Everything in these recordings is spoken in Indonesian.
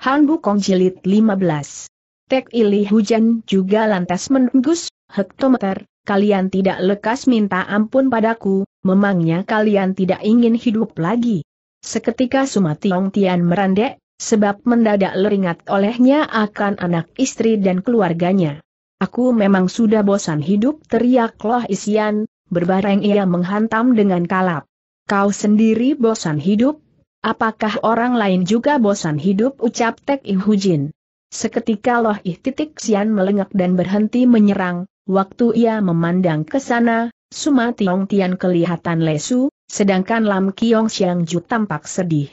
Han Bukong Jilid 15. Tek Ili Hujan juga lantas menunggus, hektometer, kalian tidak lekas minta ampun padaku, memangnya kalian tidak ingin hidup lagi. Seketika Sumationg Tian merandek, sebab mendadak leringat olehnya akan anak istri dan keluarganya. Aku memang sudah bosan hidup teriaklah Isian, berbareng ia menghantam dengan kalap. Kau sendiri bosan hidup, Apakah orang lain juga bosan hidup ucap Tek Hujin. Seketika Loh Ih titik Sian melengak dan berhenti menyerang, waktu ia memandang ke sana, Suma Tiong Tian kelihatan lesu, sedangkan Lam Kiong Siang Ju tampak sedih.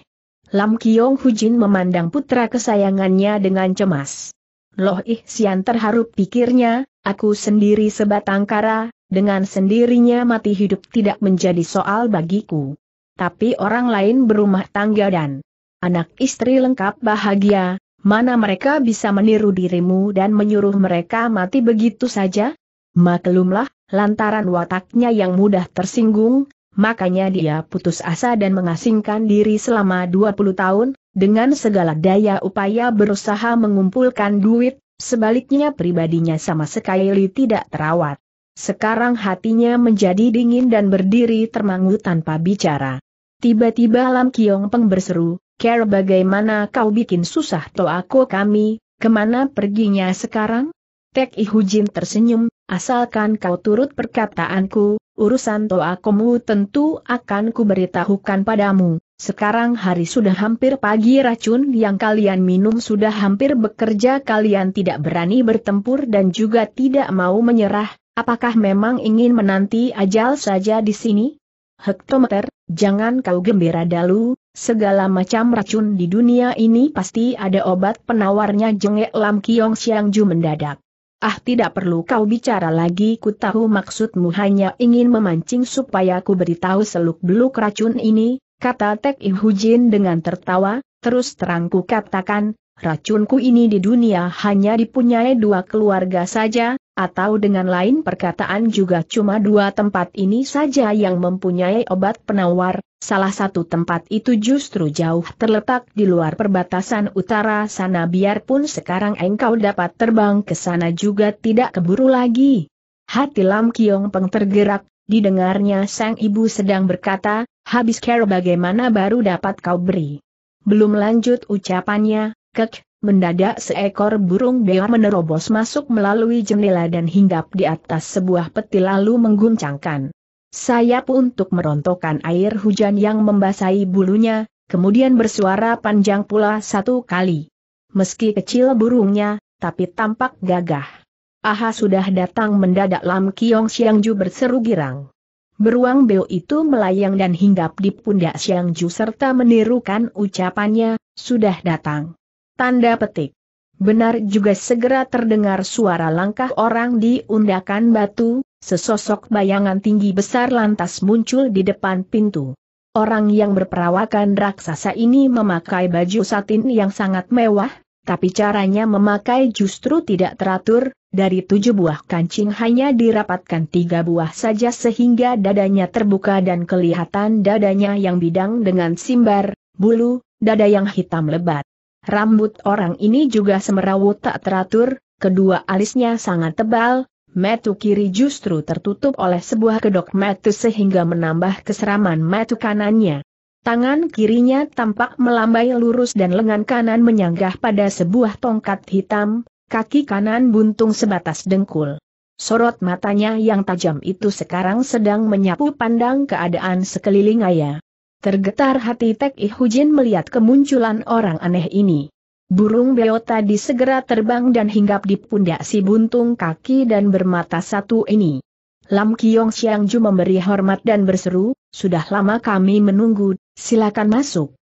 Lam Kiong Hujin memandang putra kesayangannya dengan cemas. Loh Ih Sian terharu pikirnya, aku sendiri sebatang kara, dengan sendirinya mati hidup tidak menjadi soal bagiku tapi orang lain berumah tangga dan anak istri lengkap bahagia, mana mereka bisa meniru dirimu dan menyuruh mereka mati begitu saja? Maklumlah, lantaran wataknya yang mudah tersinggung, makanya dia putus asa dan mengasingkan diri selama 20 tahun, dengan segala daya upaya berusaha mengumpulkan duit, sebaliknya pribadinya sama sekali tidak terawat. Sekarang hatinya menjadi dingin dan berdiri termangu tanpa bicara. Tiba-tiba Lam Kiong Peng berseru, Care bagaimana kau bikin susah aku kami, kemana perginya sekarang? Tek Ihujin tersenyum, asalkan kau turut perkataanku, urusan toakomu tentu akan kuberitahukan padamu. Sekarang hari sudah hampir pagi racun yang kalian minum sudah hampir bekerja kalian tidak berani bertempur dan juga tidak mau menyerah, apakah memang ingin menanti ajal saja di sini? Hektometer, Jangan kau gembira dulu. segala macam racun di dunia ini pasti ada obat penawarnya jengek Lam Kiong Siang Ju mendadak. Ah tidak perlu kau bicara lagi ku tahu maksudmu hanya ingin memancing supaya ku beritahu seluk-beluk racun ini, kata Tek Ihujin dengan tertawa, terus terang ku katakan, racunku ini di dunia hanya dipunyai dua keluarga saja, atau dengan lain perkataan juga cuma dua tempat ini saja yang mempunyai obat penawar, salah satu tempat itu justru jauh terletak di luar perbatasan utara sana biarpun sekarang engkau dapat terbang ke sana juga tidak keburu lagi. Hati Lam Kiong Peng tergerak, didengarnya sang ibu sedang berkata, habis care bagaimana baru dapat kau beri. Belum lanjut ucapannya, kek, Mendadak seekor burung bea menerobos masuk melalui jendela dan hinggap di atas sebuah peti lalu mengguncangkan sayap untuk merontokkan air hujan yang membasahi bulunya, kemudian bersuara panjang pula satu kali. Meski kecil burungnya, tapi tampak gagah. Aha sudah datang mendadak Lam Kiong Siang Ju berseru girang. Beruang beo itu melayang dan hinggap di pundak Siang serta menirukan ucapannya, sudah datang. Tanda petik. Benar juga segera terdengar suara langkah orang di undakan batu, sesosok bayangan tinggi besar lantas muncul di depan pintu. Orang yang berperawakan raksasa ini memakai baju satin yang sangat mewah, tapi caranya memakai justru tidak teratur, dari tujuh buah kancing hanya dirapatkan tiga buah saja sehingga dadanya terbuka dan kelihatan dadanya yang bidang dengan simbar, bulu, dada yang hitam lebat. Rambut orang ini juga semerawut tak teratur, kedua alisnya sangat tebal, metu kiri justru tertutup oleh sebuah kedok metu sehingga menambah keseraman metu kanannya. Tangan kirinya tampak melambai lurus dan lengan kanan menyanggah pada sebuah tongkat hitam, kaki kanan buntung sebatas dengkul. Sorot matanya yang tajam itu sekarang sedang menyapu pandang keadaan sekeliling ayah. Tergetar hati Tek Ihujin melihat kemunculan orang aneh ini. Burung beo tadi segera terbang dan hinggap di pundak si buntung kaki dan bermata satu ini. Lam Kiong Siang Ju memberi hormat dan berseru, sudah lama kami menunggu, silakan masuk.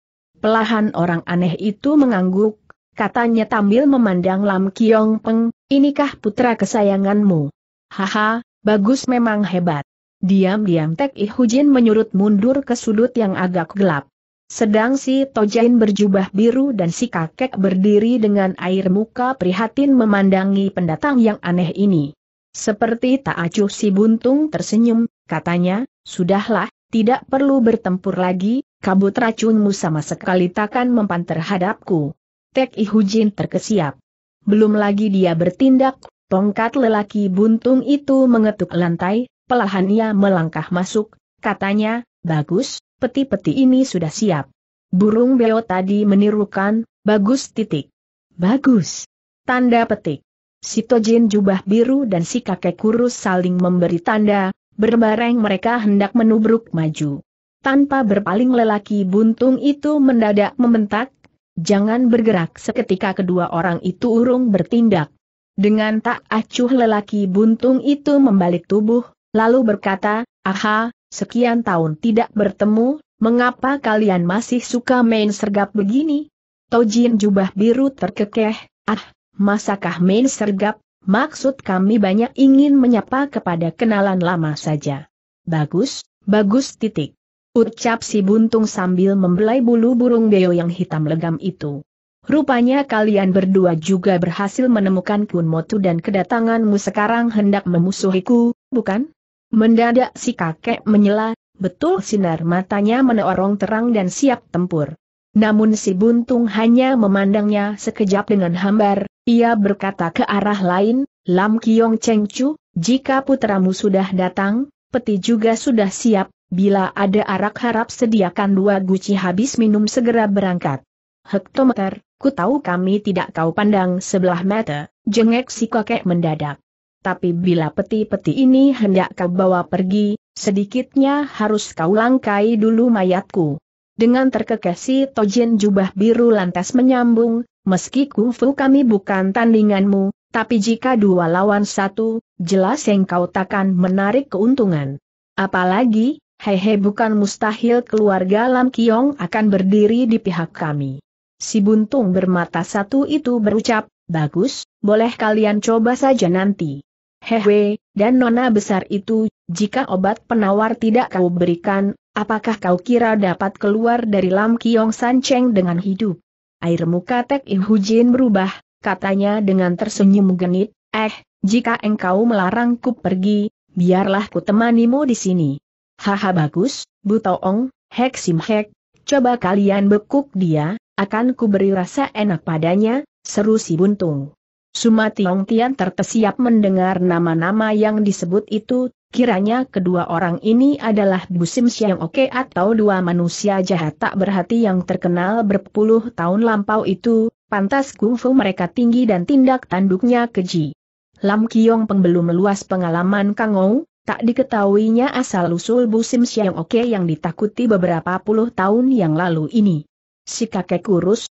Pelahan orang aneh itu mengangguk, katanya tampil memandang Lam Kiong Peng, inikah putra kesayanganmu? Haha, bagus memang hebat. Diam-diam Tek Ihujin menyurut mundur ke sudut yang agak gelap. Sedang si Tojain berjubah biru dan si kakek berdiri dengan air muka prihatin memandangi pendatang yang aneh ini. Seperti tak acuh si buntung tersenyum, katanya, sudahlah, tidak perlu bertempur lagi, kabut racunmu sama sekali takkan mempan terhadapku. Tek Ihujin terkesiap. Belum lagi dia bertindak, tongkat lelaki buntung itu mengetuk lantai, Pelahan ia melangkah masuk, katanya, bagus, peti-peti ini sudah siap. Burung beo tadi menirukan, bagus titik. Bagus. Tanda petik. Si Tojin jubah biru dan si kakek kurus saling memberi tanda, berbareng mereka hendak menubruk maju. Tanpa berpaling lelaki buntung itu mendadak membentak, jangan bergerak seketika kedua orang itu urung bertindak. Dengan tak acuh lelaki buntung itu membalik tubuh, lalu berkata, Aha, sekian tahun tidak bertemu, mengapa kalian masih suka main sergap begini? Tojin jubah biru terkekeh, ah, masakah main sergap? Maksud kami banyak ingin menyapa kepada kenalan lama saja. Bagus, bagus titik. Ucap si buntung sambil membelai bulu burung beo yang hitam legam itu. Rupanya kalian berdua juga berhasil menemukan Kunmotu dan kedatanganmu sekarang hendak memusuhiku, bukan? Mendadak si kakek menyela, betul sinar matanya menorong terang dan siap tempur. Namun si buntung hanya memandangnya sekejap dengan hambar, ia berkata ke arah lain, Lam Kiong Cheng Chu, jika putramu sudah datang, peti juga sudah siap, bila ada arak harap sediakan dua guci habis minum segera berangkat. Hektometer, ku tahu kami tidak tahu pandang sebelah mata, jengek si kakek mendadak tapi bila peti-peti ini hendak kau bawa pergi, sedikitnya harus kau langkai dulu mayatku. Dengan terkekesi Tojin jubah biru lantas menyambung, meski kungfu kami bukan tandinganmu, tapi jika dua lawan satu, jelas yang kau takkan menarik keuntungan. Apalagi, hehe bukan mustahil keluarga Lam Kiong akan berdiri di pihak kami. Si buntung bermata satu itu berucap, bagus, boleh kalian coba saja nanti. Hehe, dan nona besar itu, jika obat penawar tidak kau berikan, apakah kau kira dapat keluar dari Lam Kiong San Cheng dengan hidup? Air muka Tek In Hujin berubah, katanya dengan tersenyum genit, eh, jika engkau melarangku pergi, biarlah ku temanimu di sini. Haha bagus, Bu Toong, Hek Sim Hek, coba kalian bekuk dia, akan ku beri rasa enak padanya, seru si buntung. Suma Tiong Tian tertesiap mendengar nama-nama yang disebut itu, kiranya kedua orang ini adalah Busim Siang Oke atau dua manusia jahat tak berhati yang terkenal berpuluh tahun lampau itu, pantas kungfu mereka tinggi dan tindak tanduknya keji. Lam Kiong Peng belum meluas pengalaman Kang Ou, tak diketahuinya asal-usul Busim Siang Oke yang ditakuti beberapa puluh tahun yang lalu ini. Si kakek kurus,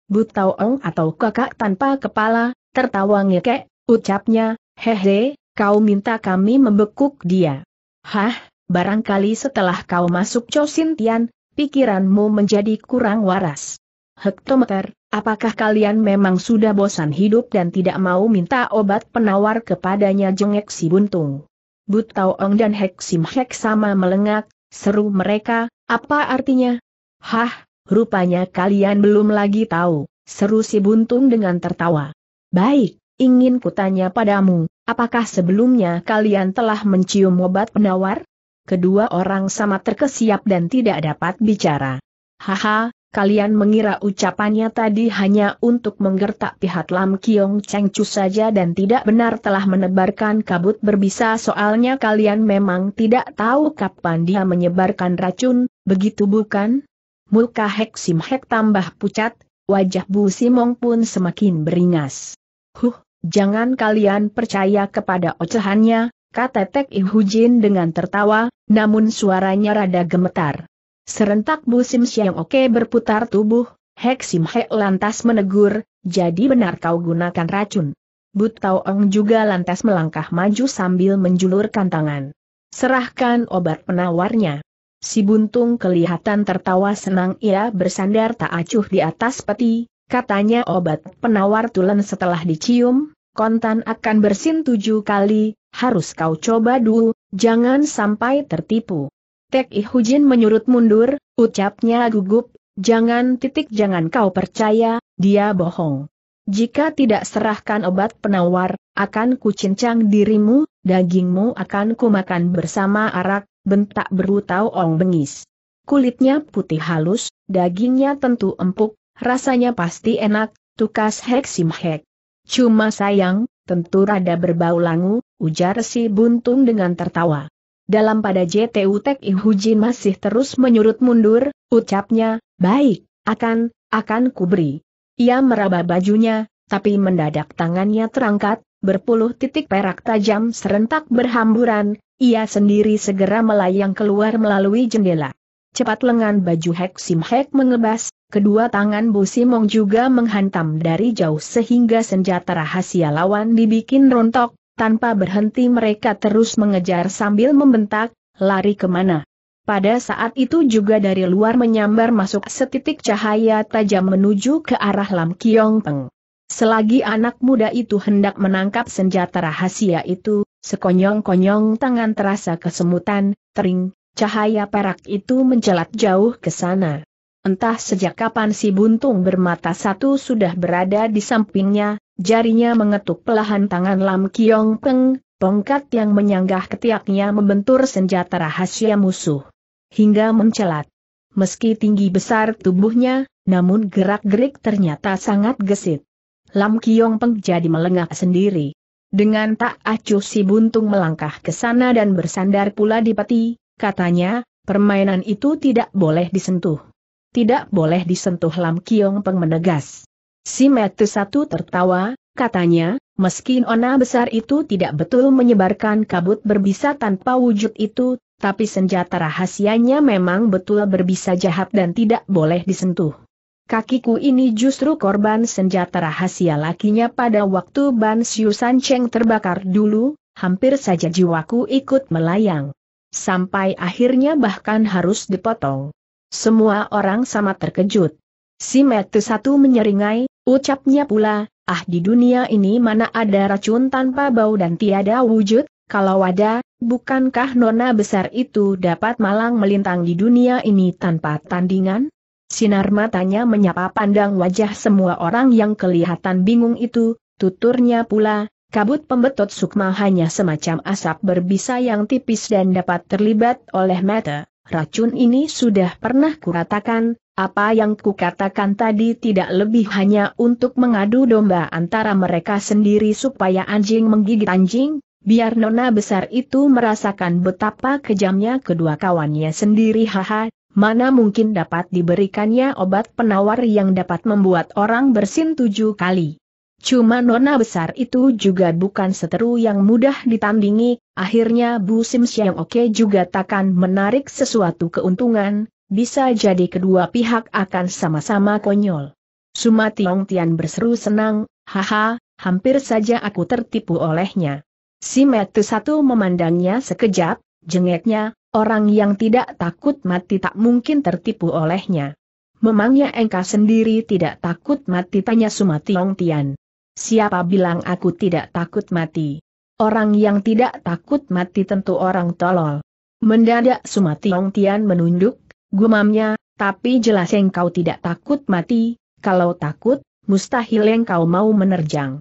Ong atau kakak tanpa kepala, Tertawa ngekek, ucapnya, hehe, kau minta kami membekuk dia. Hah, barangkali setelah kau masuk Cosintian, pikiranmu menjadi kurang waras. Hektometer, apakah kalian memang sudah bosan hidup dan tidak mau minta obat penawar kepadanya jengek si buntung? But Ong dan Heksim Sim Hek sama melengak, seru mereka, apa artinya? Hah, rupanya kalian belum lagi tahu, seru si buntung dengan tertawa. Baik, ingin kutanya padamu, apakah sebelumnya kalian telah mencium obat penawar? Kedua orang sama terkesiap dan tidak dapat bicara. Haha, kalian mengira ucapannya tadi hanya untuk menggertak pihak Lam Kiong Cheng Chu saja dan tidak benar telah menebarkan kabut berbisa soalnya kalian memang tidak tahu kapan dia menyebarkan racun, begitu bukan? Muka Hek Sim Hek tambah pucat, Wajah Bu Simong pun semakin beringas. Huh, jangan kalian percaya kepada ocehannya, kata Tek Ihujin dengan tertawa, namun suaranya rada gemetar. Serentak Bu Sim Siang Oke berputar tubuh, Hek Sim Hek lantas menegur, jadi benar kau gunakan racun. But Tau Ong juga lantas melangkah maju sambil menjulurkan tangan. Serahkan obat penawarnya. Si buntung kelihatan tertawa senang ia bersandar tak acuh di atas peti, katanya obat penawar tulen setelah dicium, kontan akan bersin tujuh kali, harus kau coba dulu, jangan sampai tertipu. Tek Ihujin menyurut mundur, ucapnya gugup, jangan titik jangan kau percaya, dia bohong. Jika tidak serahkan obat penawar, akan kucincang dirimu, dagingmu akan kumakan bersama arak, bentak berutau Ong Bengis. Kulitnya putih halus, dagingnya tentu empuk, rasanya pasti enak, tukas Hek Sim Hek. Cuma sayang, tentu rada berbau langu, ujar si Buntung dengan tertawa. Dalam pada JTU Tek Ihuji masih terus menyurut mundur, ucapnya, baik, akan, akan kuberi. Ia meraba bajunya, tapi mendadak tangannya terangkat, berpuluh titik perak tajam serentak berhamburan, ia sendiri segera melayang keluar melalui jendela. Cepat lengan baju Hek Sim Hek mengebas, kedua tangan Bu Simong juga menghantam dari jauh sehingga senjata rahasia lawan dibikin rontok, tanpa berhenti mereka terus mengejar sambil membentak, lari kemana. Pada saat itu juga dari luar menyambar masuk setitik cahaya tajam menuju ke arah Lam Kiong Peng. Selagi anak muda itu hendak menangkap senjata rahasia itu, Sekonyong-konyong tangan terasa kesemutan, tering, cahaya perak itu mencelat jauh ke sana. Entah sejak kapan si buntung bermata satu sudah berada di sampingnya, jarinya mengetuk pelahan tangan Lam Kiong Peng, tongkat yang menyanggah ketiaknya membentur senjata rahasia musuh. Hingga mencelat. Meski tinggi besar tubuhnya, namun gerak-gerik ternyata sangat gesit. Lam Kiong Peng jadi melengah sendiri. Dengan tak acuh si buntung melangkah ke sana dan bersandar pula di peti, katanya, permainan itu tidak boleh disentuh. Tidak boleh disentuh Lam Kiong Peng menegas. Si Metu satu tertawa, katanya, meski ona besar itu tidak betul menyebarkan kabut berbisa tanpa wujud itu, tapi senjata rahasianya memang betul berbisa jahat dan tidak boleh disentuh kakiku ini justru korban senjata rahasia lakinya pada waktu Ban Siu San Cheng terbakar dulu, hampir saja jiwaku ikut melayang. Sampai akhirnya bahkan harus dipotong. Semua orang sama terkejut. Si Mete satu menyeringai, ucapnya pula, ah di dunia ini mana ada racun tanpa bau dan tiada wujud, kalau ada, bukankah nona besar itu dapat malang melintang di dunia ini tanpa tandingan? Sinar matanya menyapa pandang wajah semua orang yang kelihatan bingung itu, tuturnya pula, kabut pembetot sukma hanya semacam asap berbisa yang tipis dan dapat terlibat oleh mata. Racun ini sudah pernah kuratakan, apa yang kukatakan tadi tidak lebih hanya untuk mengadu domba antara mereka sendiri supaya anjing menggigit anjing, biar nona besar itu merasakan betapa kejamnya kedua kawannya sendiri haha, mana mungkin dapat diberikannya obat penawar yang dapat membuat orang bersin tujuh kali. Cuma nona besar itu juga bukan seteru yang mudah ditandingi, akhirnya Bu Sim Siang Oke juga takkan menarik sesuatu keuntungan, bisa jadi kedua pihak akan sama-sama konyol. Sumationg Tian berseru senang, haha, hampir saja aku tertipu olehnya. Si Metu satu memandangnya sekejap, jengeknya, Orang yang tidak takut mati tak mungkin tertipu olehnya. Memangnya engkau sendiri tidak takut mati tanya Sumationg Tian. Siapa bilang aku tidak takut mati? Orang yang tidak takut mati tentu orang tolol. Mendadak Sumationg Tian menunduk, gumamnya, tapi jelas engkau tidak takut mati, kalau takut, mustahil engkau mau menerjang.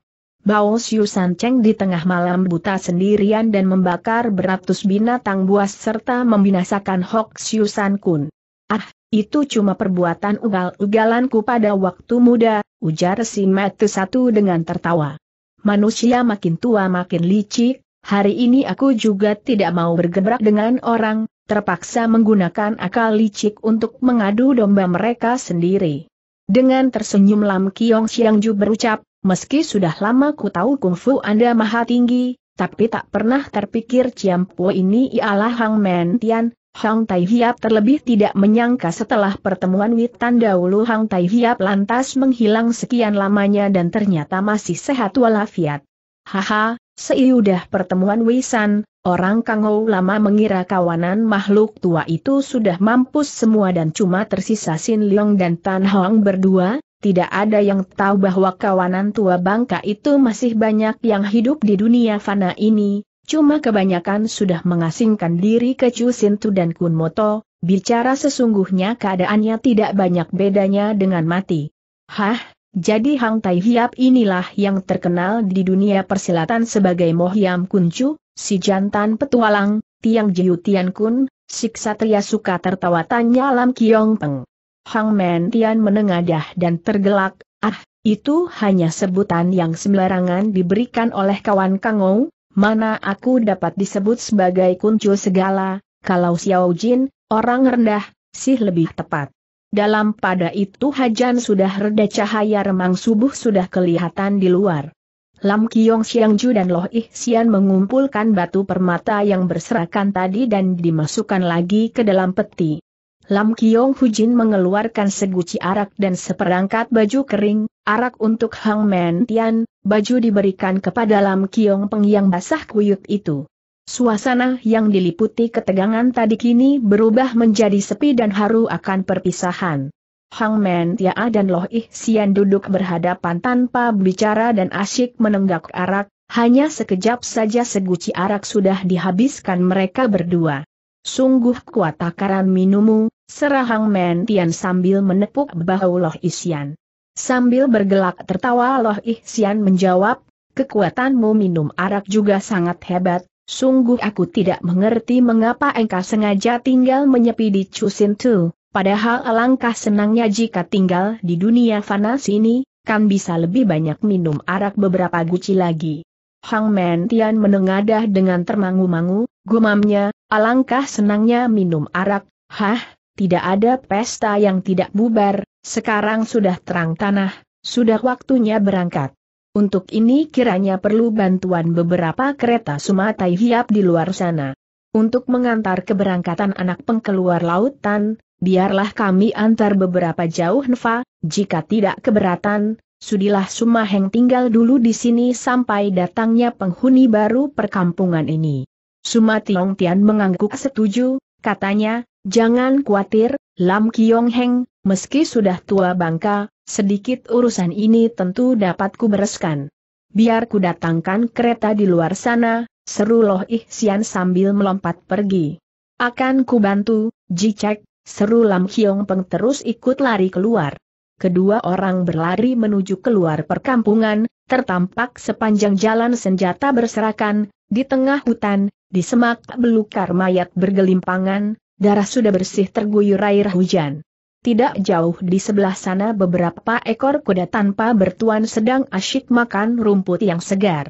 Bao Xiu San Cheng di tengah malam buta sendirian dan membakar beratus binatang buas serta membinasakan Hok Xiu San Kun. Ah, itu cuma perbuatan ugal-ugalanku pada waktu muda, ujar si Matu Satu dengan tertawa. Manusia makin tua makin licik, hari ini aku juga tidak mau bergebrak dengan orang, terpaksa menggunakan akal licik untuk mengadu domba mereka sendiri. Dengan tersenyum Lam Kiong Siang Ju berucap, meski sudah lama ku tahu kungfu Anda maha tinggi, tapi tak pernah terpikir Ciampo ini ialah Hang Men Tian, Hang Tai Hiap terlebih tidak menyangka setelah pertemuan Witan dahulu Hang Tai Hiap lantas menghilang sekian lamanya dan ternyata masih sehat walafiat. Haha, seiudah pertemuan Wisan, orang Kangou lama mengira kawanan makhluk tua itu sudah mampus semua dan cuma tersisa Sin Leong dan Tan Hong berdua, tidak ada yang tahu bahwa kawanan tua bangka itu masih banyak yang hidup di dunia fana ini, cuma kebanyakan sudah mengasingkan diri ke Sintu dan Kunmoto, bicara sesungguhnya keadaannya tidak banyak bedanya dengan mati. Hah, jadi Hang Tai Hiap inilah yang terkenal di dunia persilatan sebagai Mohyam Kuncu, si jantan petualang, Tiang Jiu Tian Kun, si ksatria suka tertawa tanya Lam Kiong Peng. Hang Men Tian menengadah dan tergelak, ah, itu hanya sebutan yang sembarangan diberikan oleh kawan Kangou, mana aku dapat disebut sebagai kuncu segala, kalau Xiao Jin, orang rendah, sih lebih tepat. Dalam pada itu hajan sudah reda cahaya remang subuh sudah kelihatan di luar. Lam Kiong Xiangju dan Loh Ih Sian mengumpulkan batu permata yang berserakan tadi dan dimasukkan lagi ke dalam peti. Lam Kiong Hujin mengeluarkan seguci arak dan seperangkat baju kering, arak untuk Hang Man Tian, baju diberikan kepada Lam Kiong Peng yang basah kuyut itu. Suasana yang diliputi ketegangan tadi kini berubah menjadi sepi dan haru akan perpisahan. Hang Man Tia dan Loh Ih Sian duduk berhadapan tanpa bicara dan asyik menenggak arak, hanya sekejap saja seguci arak sudah dihabiskan mereka berdua. Sungguh kuat takaran minumu, Serahang Men Tian sambil menepuk bahu Loh Isian. Sambil bergelak tertawa Loh Isian menjawab, kekuatanmu minum arak juga sangat hebat, sungguh aku tidak mengerti mengapa engkau sengaja tinggal menyepi di Chusin Tu, padahal alangkah senangnya jika tinggal di dunia fana sini, kan bisa lebih banyak minum arak beberapa guci lagi. Hang Men Tian menengadah dengan termangu-mangu, gumamnya, alangkah senangnya minum arak, hah, tidak ada pesta yang tidak bubar, sekarang sudah terang tanah, sudah waktunya berangkat. Untuk ini kiranya perlu bantuan beberapa kereta Sumatai Hiap di luar sana. Untuk mengantar keberangkatan anak pengkeluar lautan, biarlah kami antar beberapa jauh Nefa, jika tidak keberatan, sudilah Sumaheng tinggal dulu di sini sampai datangnya penghuni baru perkampungan ini. Sumationg Tian mengangguk setuju, katanya, Jangan khawatir, Lam Kiong Heng, meski sudah tua bangka, sedikit urusan ini tentu dapat kubereskan. Biar ku datangkan kereta di luar sana, seru Loh Ih sambil melompat pergi. Akan ku bantu, Ji Jicek, seru Lam Kiong Peng terus ikut lari keluar. Kedua orang berlari menuju keluar perkampungan, tertampak sepanjang jalan senjata berserakan, di tengah hutan, di semak belukar mayat bergelimpangan, Darah sudah bersih terguyur air hujan. Tidak jauh di sebelah sana beberapa ekor kuda tanpa bertuan sedang asyik makan rumput yang segar.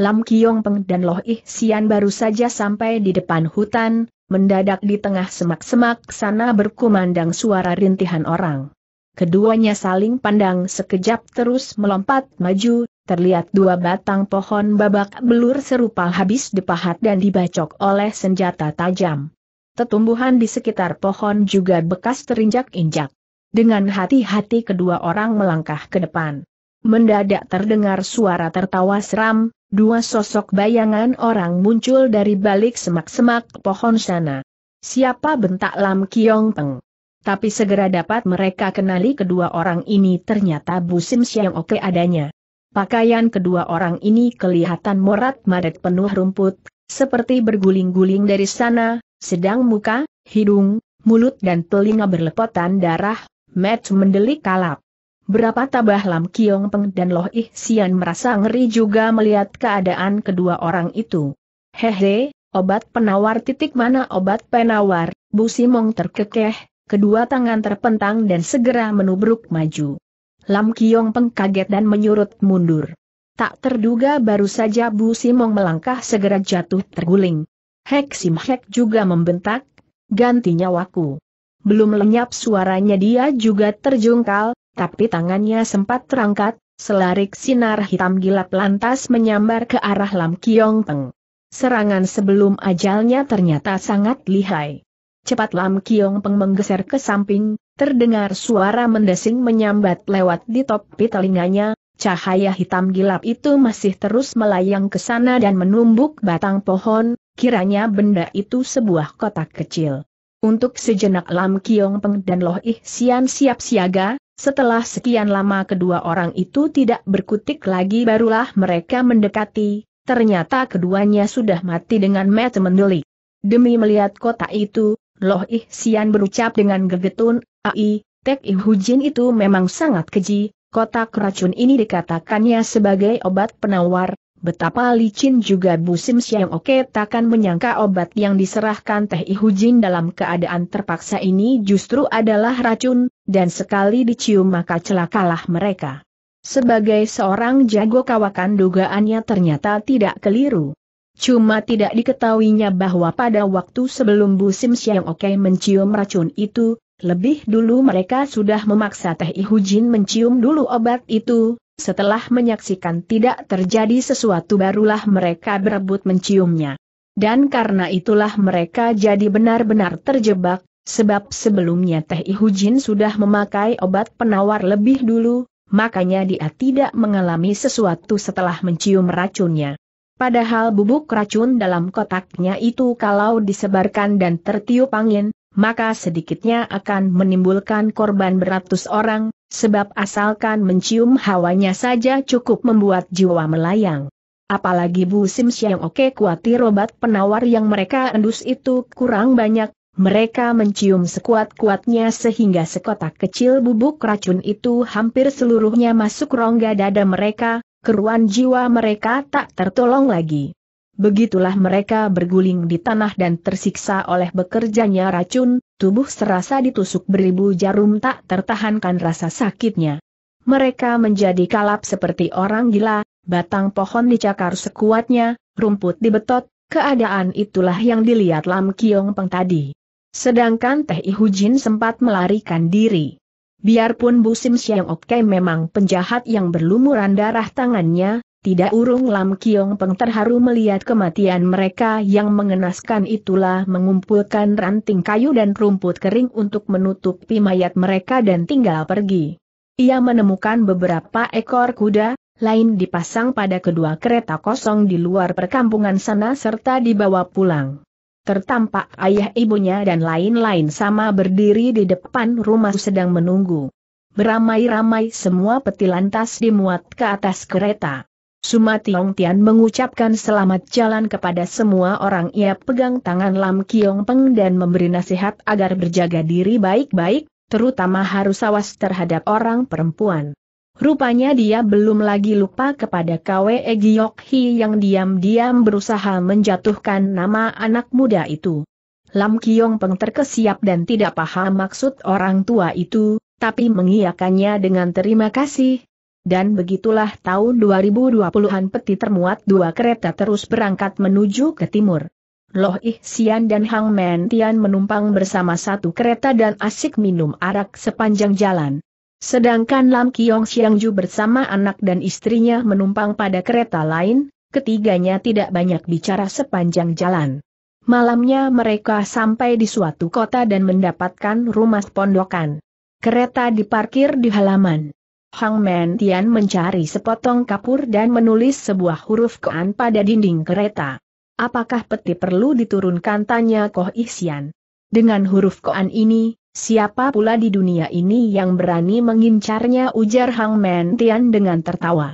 Lam Kiong Peng dan Loh Ih Sian baru saja sampai di depan hutan, mendadak di tengah semak-semak sana berkumandang suara rintihan orang. Keduanya saling pandang sekejap terus melompat maju, terlihat dua batang pohon babak belur serupa habis dipahat dan dibacok oleh senjata tajam. Tetumbuhan di sekitar pohon juga bekas terinjak-injak. Dengan hati-hati kedua orang melangkah ke depan. Mendadak terdengar suara tertawa seram, dua sosok bayangan orang muncul dari balik semak-semak pohon sana. Siapa bentak Lam Kiong Peng? Tapi segera dapat mereka kenali kedua orang ini ternyata Busim Siang Oke adanya. Pakaian kedua orang ini kelihatan morat madat penuh rumput, seperti berguling-guling dari sana, sedang muka, hidung, mulut dan telinga berlepotan darah, Matt mendelik kalap. Berapa tabah Lam Kiong Peng dan Loh Ih Sian merasa ngeri juga melihat keadaan kedua orang itu. Hehe, obat penawar titik mana obat penawar, Bu Simong terkekeh, kedua tangan terpentang dan segera menubruk maju. Lam Kiong Peng kaget dan menyurut mundur. Tak terduga baru saja Bu Simong melangkah segera jatuh terguling. Hek Sim juga membentak, ganti nyawaku. Belum lenyap suaranya dia juga terjungkal, tapi tangannya sempat terangkat, selarik sinar hitam gilap lantas menyambar ke arah Lam Kiong Peng. Serangan sebelum ajalnya ternyata sangat lihai. Cepat Lam Kiong Peng menggeser ke samping, terdengar suara mendesing menyambat lewat di topi telinganya, cahaya hitam gilap itu masih terus melayang ke sana dan menumbuk batang pohon, kiranya benda itu sebuah kotak kecil. Untuk sejenak Lam Kiong Peng dan Loh Ih Sian siap siaga, setelah sekian lama kedua orang itu tidak berkutik lagi barulah mereka mendekati, ternyata keduanya sudah mati dengan mata mendelik. Demi melihat kotak itu, Loh Ih Sian berucap dengan gegetun, Ai, Tek Ih Hujin itu memang sangat keji, kotak racun ini dikatakannya sebagai obat penawar, Betapa licin juga Busim Siang Oke takkan menyangka obat yang diserahkan Teh Ihujin dalam keadaan terpaksa ini justru adalah racun, dan sekali dicium maka celakalah mereka. Sebagai seorang jago kawakan dugaannya ternyata tidak keliru. Cuma tidak diketahuinya bahwa pada waktu sebelum Busim Siang Oke mencium racun itu, lebih dulu mereka sudah memaksa Teh Ihujin mencium dulu obat itu, setelah menyaksikan tidak terjadi sesuatu barulah mereka berebut menciumnya. Dan karena itulah mereka jadi benar-benar terjebak, sebab sebelumnya Teh Ihujin sudah memakai obat penawar lebih dulu, makanya dia tidak mengalami sesuatu setelah mencium racunnya. Padahal bubuk racun dalam kotaknya itu kalau disebarkan dan tertiup angin, maka sedikitnya akan menimbulkan korban beratus orang, sebab asalkan mencium hawanya saja cukup membuat jiwa melayang. Apalagi Bu Sim Siang Oke kuatir obat penawar yang mereka endus itu kurang banyak, mereka mencium sekuat-kuatnya sehingga sekotak kecil bubuk racun itu hampir seluruhnya masuk rongga dada mereka, keruan jiwa mereka tak tertolong lagi. Begitulah mereka berguling di tanah dan tersiksa oleh bekerjanya racun, tubuh serasa ditusuk beribu jarum tak tertahankan rasa sakitnya. Mereka menjadi kalap seperti orang gila, batang pohon dicakar sekuatnya, rumput dibetot, keadaan itulah yang dilihat Lam Kiong Peng tadi. Sedangkan Teh Ihu Jin sempat melarikan diri. Biarpun Bu Busim Siang Oke memang penjahat yang berlumuran darah tangannya, tidak urung Lam Kiong Peng terharu melihat kematian mereka yang mengenaskan itulah mengumpulkan ranting kayu dan rumput kering untuk menutupi mayat mereka dan tinggal pergi. Ia menemukan beberapa ekor kuda, lain dipasang pada kedua kereta kosong di luar perkampungan sana serta dibawa pulang. Tertampak ayah ibunya dan lain-lain sama berdiri di depan rumah sedang menunggu. Beramai-ramai semua peti lantas dimuat ke atas kereta. Suma Tiong Tian mengucapkan selamat jalan kepada semua orang. Ia pegang tangan Lam Kiong Peng dan memberi nasihat agar berjaga diri baik-baik, terutama harus awas terhadap orang perempuan. Rupanya dia belum lagi lupa kepada Kwe Giok Hi yang diam-diam berusaha menjatuhkan nama anak muda itu. Lam Kiong Peng terkesiap dan tidak paham maksud orang tua itu, tapi mengiyakannya dengan terima kasih, dan begitulah tahun 2020-an peti termuat dua kereta terus berangkat menuju ke timur. Loh Ih Sian dan Hang Men Tian menumpang bersama satu kereta dan asik minum arak sepanjang jalan. Sedangkan Lam Kiong Siang Ju bersama anak dan istrinya menumpang pada kereta lain, ketiganya tidak banyak bicara sepanjang jalan. Malamnya mereka sampai di suatu kota dan mendapatkan rumah pondokan. Kereta diparkir di halaman. Hang Men Tian mencari sepotong kapur dan menulis sebuah huruf koan pada dinding kereta. Apakah peti perlu diturunkan tanya Koh Isian. Dengan huruf koan ini, siapa pula di dunia ini yang berani mengincarnya ujar Hang Men Tian dengan tertawa.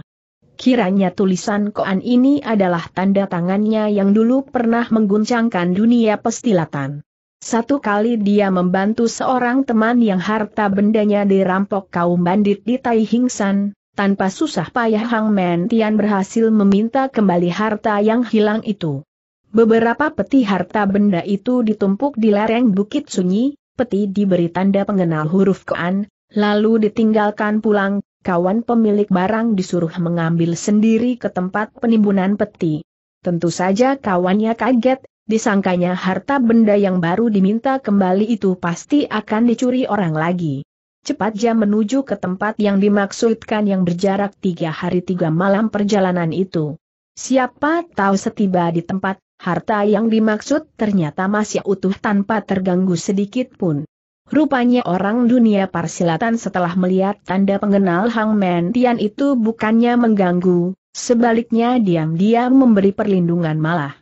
Kiranya tulisan koan ini adalah tanda tangannya yang dulu pernah mengguncangkan dunia pestilatan. Satu kali dia membantu seorang teman yang harta bendanya dirampok kaum bandit di Tai Hingsan, tanpa susah payah Hang Men Tian berhasil meminta kembali harta yang hilang itu. Beberapa peti harta benda itu ditumpuk di lereng bukit sunyi, peti diberi tanda pengenal huruf kean, lalu ditinggalkan pulang, kawan pemilik barang disuruh mengambil sendiri ke tempat penimbunan peti. Tentu saja kawannya kaget, disangkanya harta benda yang baru diminta kembali itu pasti akan dicuri orang lagi. Cepat jam menuju ke tempat yang dimaksudkan yang berjarak tiga hari tiga malam perjalanan itu. Siapa tahu setiba di tempat, harta yang dimaksud ternyata masih utuh tanpa terganggu sedikit pun. Rupanya orang dunia parsilatan setelah melihat tanda pengenal Hang Men Tian itu bukannya mengganggu, sebaliknya diam-diam memberi perlindungan malah.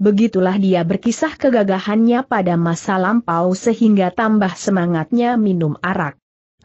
Begitulah dia berkisah kegagahannya pada masa lampau sehingga tambah semangatnya minum arak.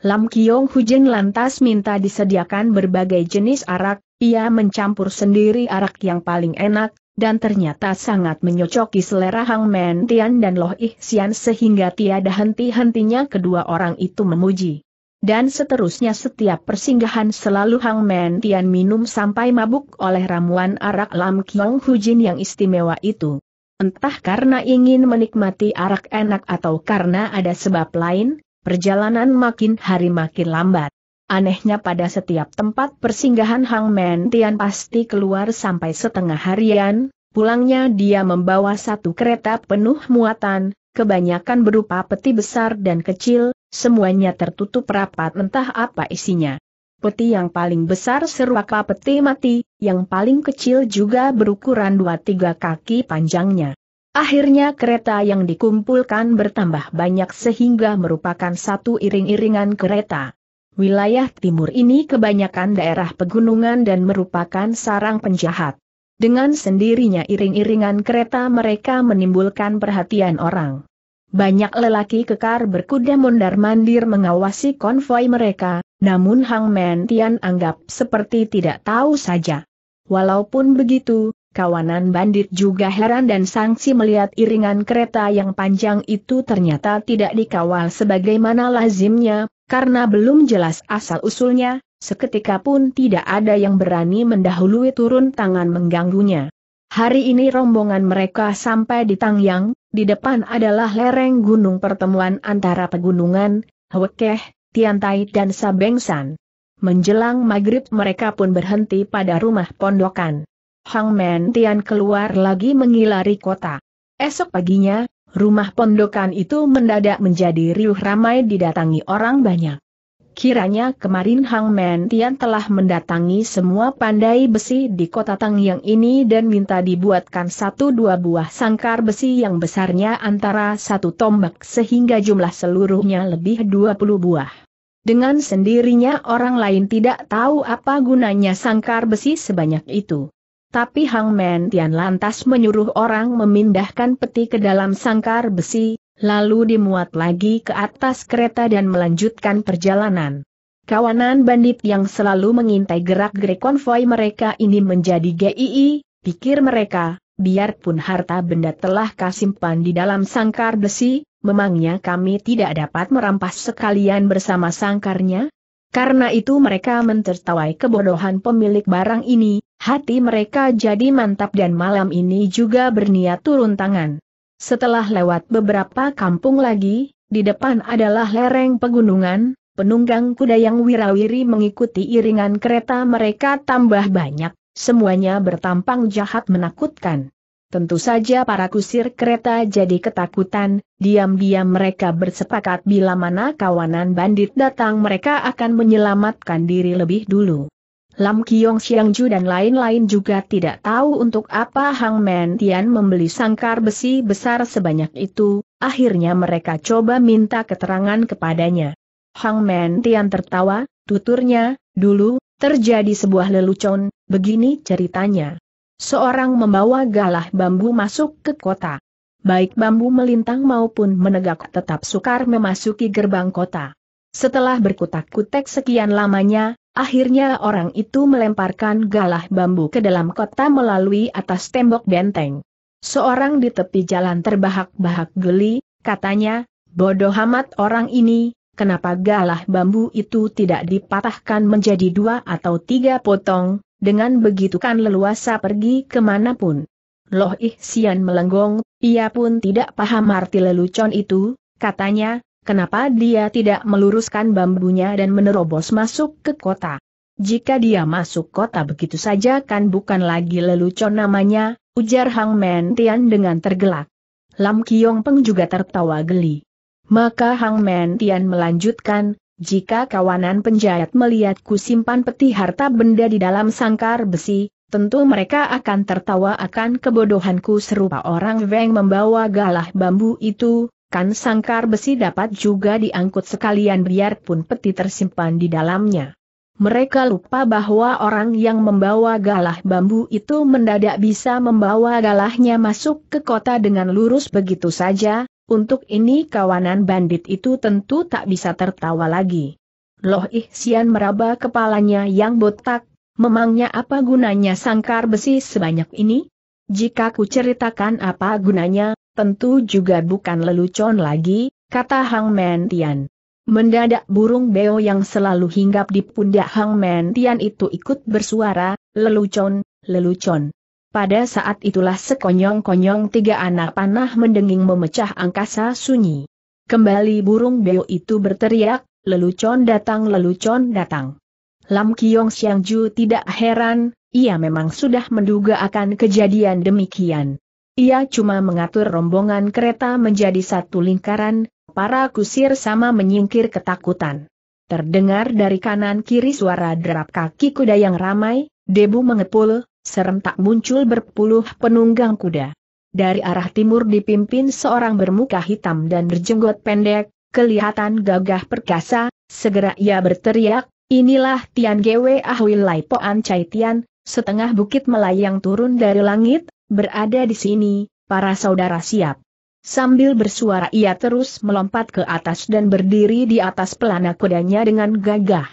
Lam Kiong Hujin lantas minta disediakan berbagai jenis arak, ia mencampur sendiri arak yang paling enak, dan ternyata sangat menyocoki selera Hang Men Tian dan Loh Ih Sian sehingga tiada henti-hentinya kedua orang itu memuji. Dan seterusnya setiap persinggahan selalu Hang Men Tian minum sampai mabuk oleh ramuan arak Lam Kiong Hujin yang istimewa itu. Entah karena ingin menikmati arak enak atau karena ada sebab lain, perjalanan makin hari makin lambat. Anehnya pada setiap tempat persinggahan Hang Men Tian pasti keluar sampai setengah harian, pulangnya dia membawa satu kereta penuh muatan, kebanyakan berupa peti besar dan kecil, Semuanya tertutup rapat entah apa isinya. Peti yang paling besar serupa peti mati, yang paling kecil juga berukuran 2-3 kaki panjangnya. Akhirnya kereta yang dikumpulkan bertambah banyak sehingga merupakan satu iring-iringan kereta. Wilayah timur ini kebanyakan daerah pegunungan dan merupakan sarang penjahat. Dengan sendirinya iring-iringan kereta mereka menimbulkan perhatian orang. Banyak lelaki kekar berkuda mondar-mandir mengawasi konvoi mereka, namun Hang Men Tian anggap seperti tidak tahu saja. Walaupun begitu, kawanan bandit juga heran dan sangsi melihat iringan kereta yang panjang itu ternyata tidak dikawal sebagaimana lazimnya, karena belum jelas asal-usulnya, seketika pun tidak ada yang berani mendahului turun tangan mengganggunya. Hari ini rombongan mereka sampai di Tangyang, di depan adalah lereng gunung pertemuan antara pegunungan, Hwekeh, Tiantai dan Sabengsan. Menjelang maghrib mereka pun berhenti pada rumah pondokan. Hang Men Tian keluar lagi mengilari kota. Esok paginya, rumah pondokan itu mendadak menjadi riuh ramai didatangi orang banyak. Kiranya kemarin Hang Men Tian telah mendatangi semua pandai besi di kota Tang yang ini dan minta dibuatkan satu dua buah sangkar besi yang besarnya antara satu tombak sehingga jumlah seluruhnya lebih dua puluh buah. Dengan sendirinya orang lain tidak tahu apa gunanya sangkar besi sebanyak itu. Tapi Hang Men Tian lantas menyuruh orang memindahkan peti ke dalam sangkar besi, Lalu dimuat lagi ke atas kereta dan melanjutkan perjalanan. Kawanan bandit yang selalu mengintai gerak-gerik konvoi mereka ini menjadi GII, pikir mereka, biarpun harta benda telah kasimpan di dalam sangkar besi, memangnya kami tidak dapat merampas sekalian bersama sangkarnya? Karena itu mereka mentertawai kebodohan pemilik barang ini, hati mereka jadi mantap dan malam ini juga berniat turun tangan. Setelah lewat beberapa kampung lagi, di depan adalah lereng pegunungan, penunggang kuda yang wirawiri mengikuti iringan kereta mereka tambah banyak, semuanya bertampang jahat menakutkan. Tentu saja para kusir kereta jadi ketakutan, diam-diam mereka bersepakat bila mana kawanan bandit datang mereka akan menyelamatkan diri lebih dulu. Lam Kiong Ju dan lain-lain juga tidak tahu untuk apa Hang Men Tian membeli sangkar besi besar sebanyak itu, akhirnya mereka coba minta keterangan kepadanya. Hang Men Tian tertawa, tuturnya, dulu, terjadi sebuah lelucon, begini ceritanya. Seorang membawa galah bambu masuk ke kota. Baik bambu melintang maupun menegak tetap sukar memasuki gerbang kota. Setelah berkutak-kutek sekian lamanya, Akhirnya orang itu melemparkan galah bambu ke dalam kota melalui atas tembok benteng. Seorang di tepi jalan terbahak-bahak geli, katanya, bodoh amat orang ini, kenapa galah bambu itu tidak dipatahkan menjadi dua atau tiga potong, dengan begitu kan leluasa pergi kemanapun. Loh sian melenggong, ia pun tidak paham arti lelucon itu, katanya, Kenapa dia tidak meluruskan bambunya dan menerobos masuk ke kota? Jika dia masuk kota begitu saja kan bukan lagi lelucon namanya, ujar Hang Men Tian dengan tergelak. Lam Kiong Peng juga tertawa geli. Maka Hang Men Tian melanjutkan, jika kawanan penjahat melihatku simpan peti harta benda di dalam sangkar besi, tentu mereka akan tertawa akan kebodohanku serupa orang Weng membawa galah bambu itu, bahkan sangkar besi dapat juga diangkut sekalian biarpun peti tersimpan di dalamnya. Mereka lupa bahwa orang yang membawa galah bambu itu mendadak bisa membawa galahnya masuk ke kota dengan lurus begitu saja, untuk ini kawanan bandit itu tentu tak bisa tertawa lagi. Loh Ihsian meraba kepalanya yang botak, memangnya apa gunanya sangkar besi sebanyak ini? Jika ku ceritakan apa gunanya, tentu juga bukan lelucon lagi, kata Hang Men Tian. Mendadak burung beo yang selalu hinggap di pundak Hang Men Tian itu ikut bersuara, lelucon, lelucon. Pada saat itulah sekonyong-konyong tiga anak panah mendenging memecah angkasa sunyi. Kembali burung beo itu berteriak, lelucon datang lelucon datang. Lam Kiong Xiangju tidak heran, ia memang sudah menduga akan kejadian demikian. Ia cuma mengatur rombongan kereta menjadi satu lingkaran, para kusir sama menyingkir ketakutan. Terdengar dari kanan-kiri suara derap kaki kuda yang ramai, debu mengepul, serentak muncul berpuluh penunggang kuda. Dari arah timur dipimpin seorang bermuka hitam dan berjenggot pendek, kelihatan gagah perkasa, segera ia berteriak, inilah Tian Gwe Ahwi Lai Poan Chai Tian, setengah bukit melayang turun dari langit, Berada di sini, para saudara siap. Sambil bersuara ia terus melompat ke atas dan berdiri di atas pelana kudanya dengan gagah.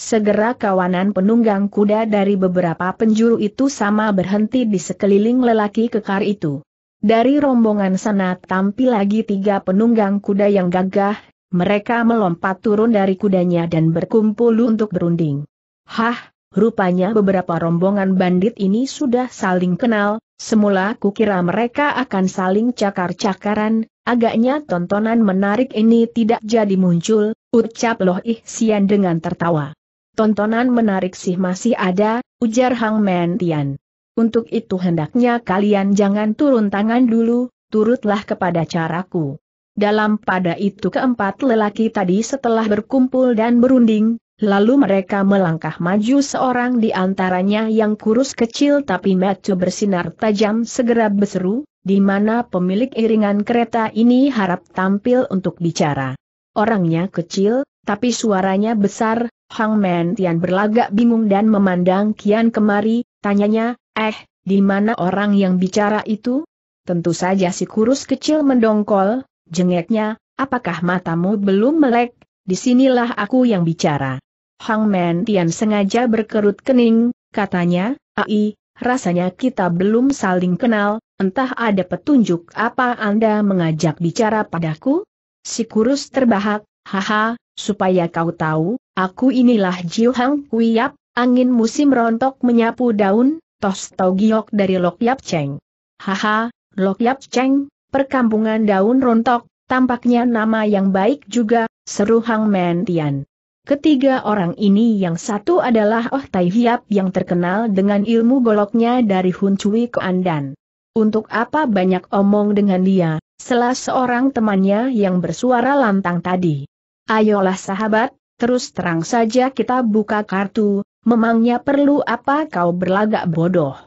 Segera kawanan penunggang kuda dari beberapa penjuru itu sama berhenti di sekeliling lelaki kekar itu. Dari rombongan sana tampil lagi tiga penunggang kuda yang gagah, mereka melompat turun dari kudanya dan berkumpul untuk berunding. Hah, Rupanya beberapa rombongan bandit ini sudah saling kenal, semula kukira mereka akan saling cakar-cakaran, agaknya tontonan menarik ini tidak jadi muncul, ucap Loh Ihsian dengan tertawa. Tontonan menarik sih masih ada, ujar Hang Men Tian. Untuk itu hendaknya kalian jangan turun tangan dulu, turutlah kepada caraku. Dalam pada itu keempat lelaki tadi setelah berkumpul dan berunding, Lalu mereka melangkah maju seorang di antaranya yang kurus kecil tapi mata bersinar tajam segera berseru, di mana pemilik iringan kereta ini harap tampil untuk bicara. Orangnya kecil, tapi suaranya besar, Hang Men Tian berlagak bingung dan memandang Kian kemari, tanyanya, eh, di mana orang yang bicara itu? Tentu saja si kurus kecil mendongkol, jengeknya, apakah matamu belum melek, disinilah aku yang bicara. Hang Men Tian sengaja berkerut kening, katanya, Ai, rasanya kita belum saling kenal, entah ada petunjuk apa Anda mengajak bicara padaku? Si kurus terbahak, haha, supaya kau tahu, aku inilah Jiu Hang Kuyap, angin musim rontok menyapu daun, tos tau giok dari Lok Yap Cheng. Haha, Lok Yap Cheng, perkampungan daun rontok, tampaknya nama yang baik juga, seru Hang Men Tian. Ketiga orang ini yang satu adalah Oh Tai Hiap yang terkenal dengan ilmu goloknya dari Hun Cui ke Andan. Untuk apa banyak omong dengan dia, selah seorang temannya yang bersuara lantang tadi. Ayolah sahabat, terus terang saja kita buka kartu, memangnya perlu apa kau berlagak bodoh.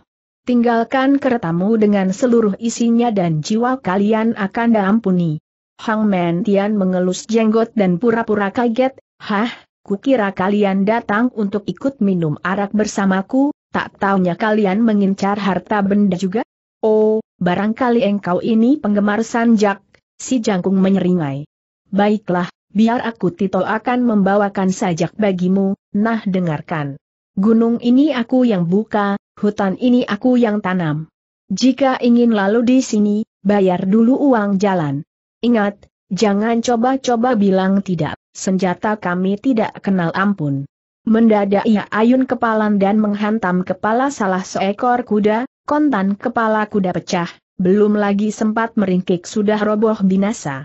Tinggalkan keretamu dengan seluruh isinya dan jiwa kalian akan diampuni. Hang Men Tian mengelus jenggot dan pura-pura kaget, Hah, Kukira kalian datang untuk ikut minum arak bersamaku, tak taunya kalian mengincar harta benda juga? Oh, barangkali engkau ini penggemar sanjak, si jangkung menyeringai. Baiklah, biar aku Tito akan membawakan sajak bagimu, nah dengarkan. Gunung ini aku yang buka, hutan ini aku yang tanam. Jika ingin lalu di sini, bayar dulu uang jalan. Ingat, jangan coba-coba bilang tidak senjata kami tidak kenal ampun. Mendadak ia ayun kepalan dan menghantam kepala salah seekor kuda, kontan kepala kuda pecah, belum lagi sempat meringkik sudah roboh binasa.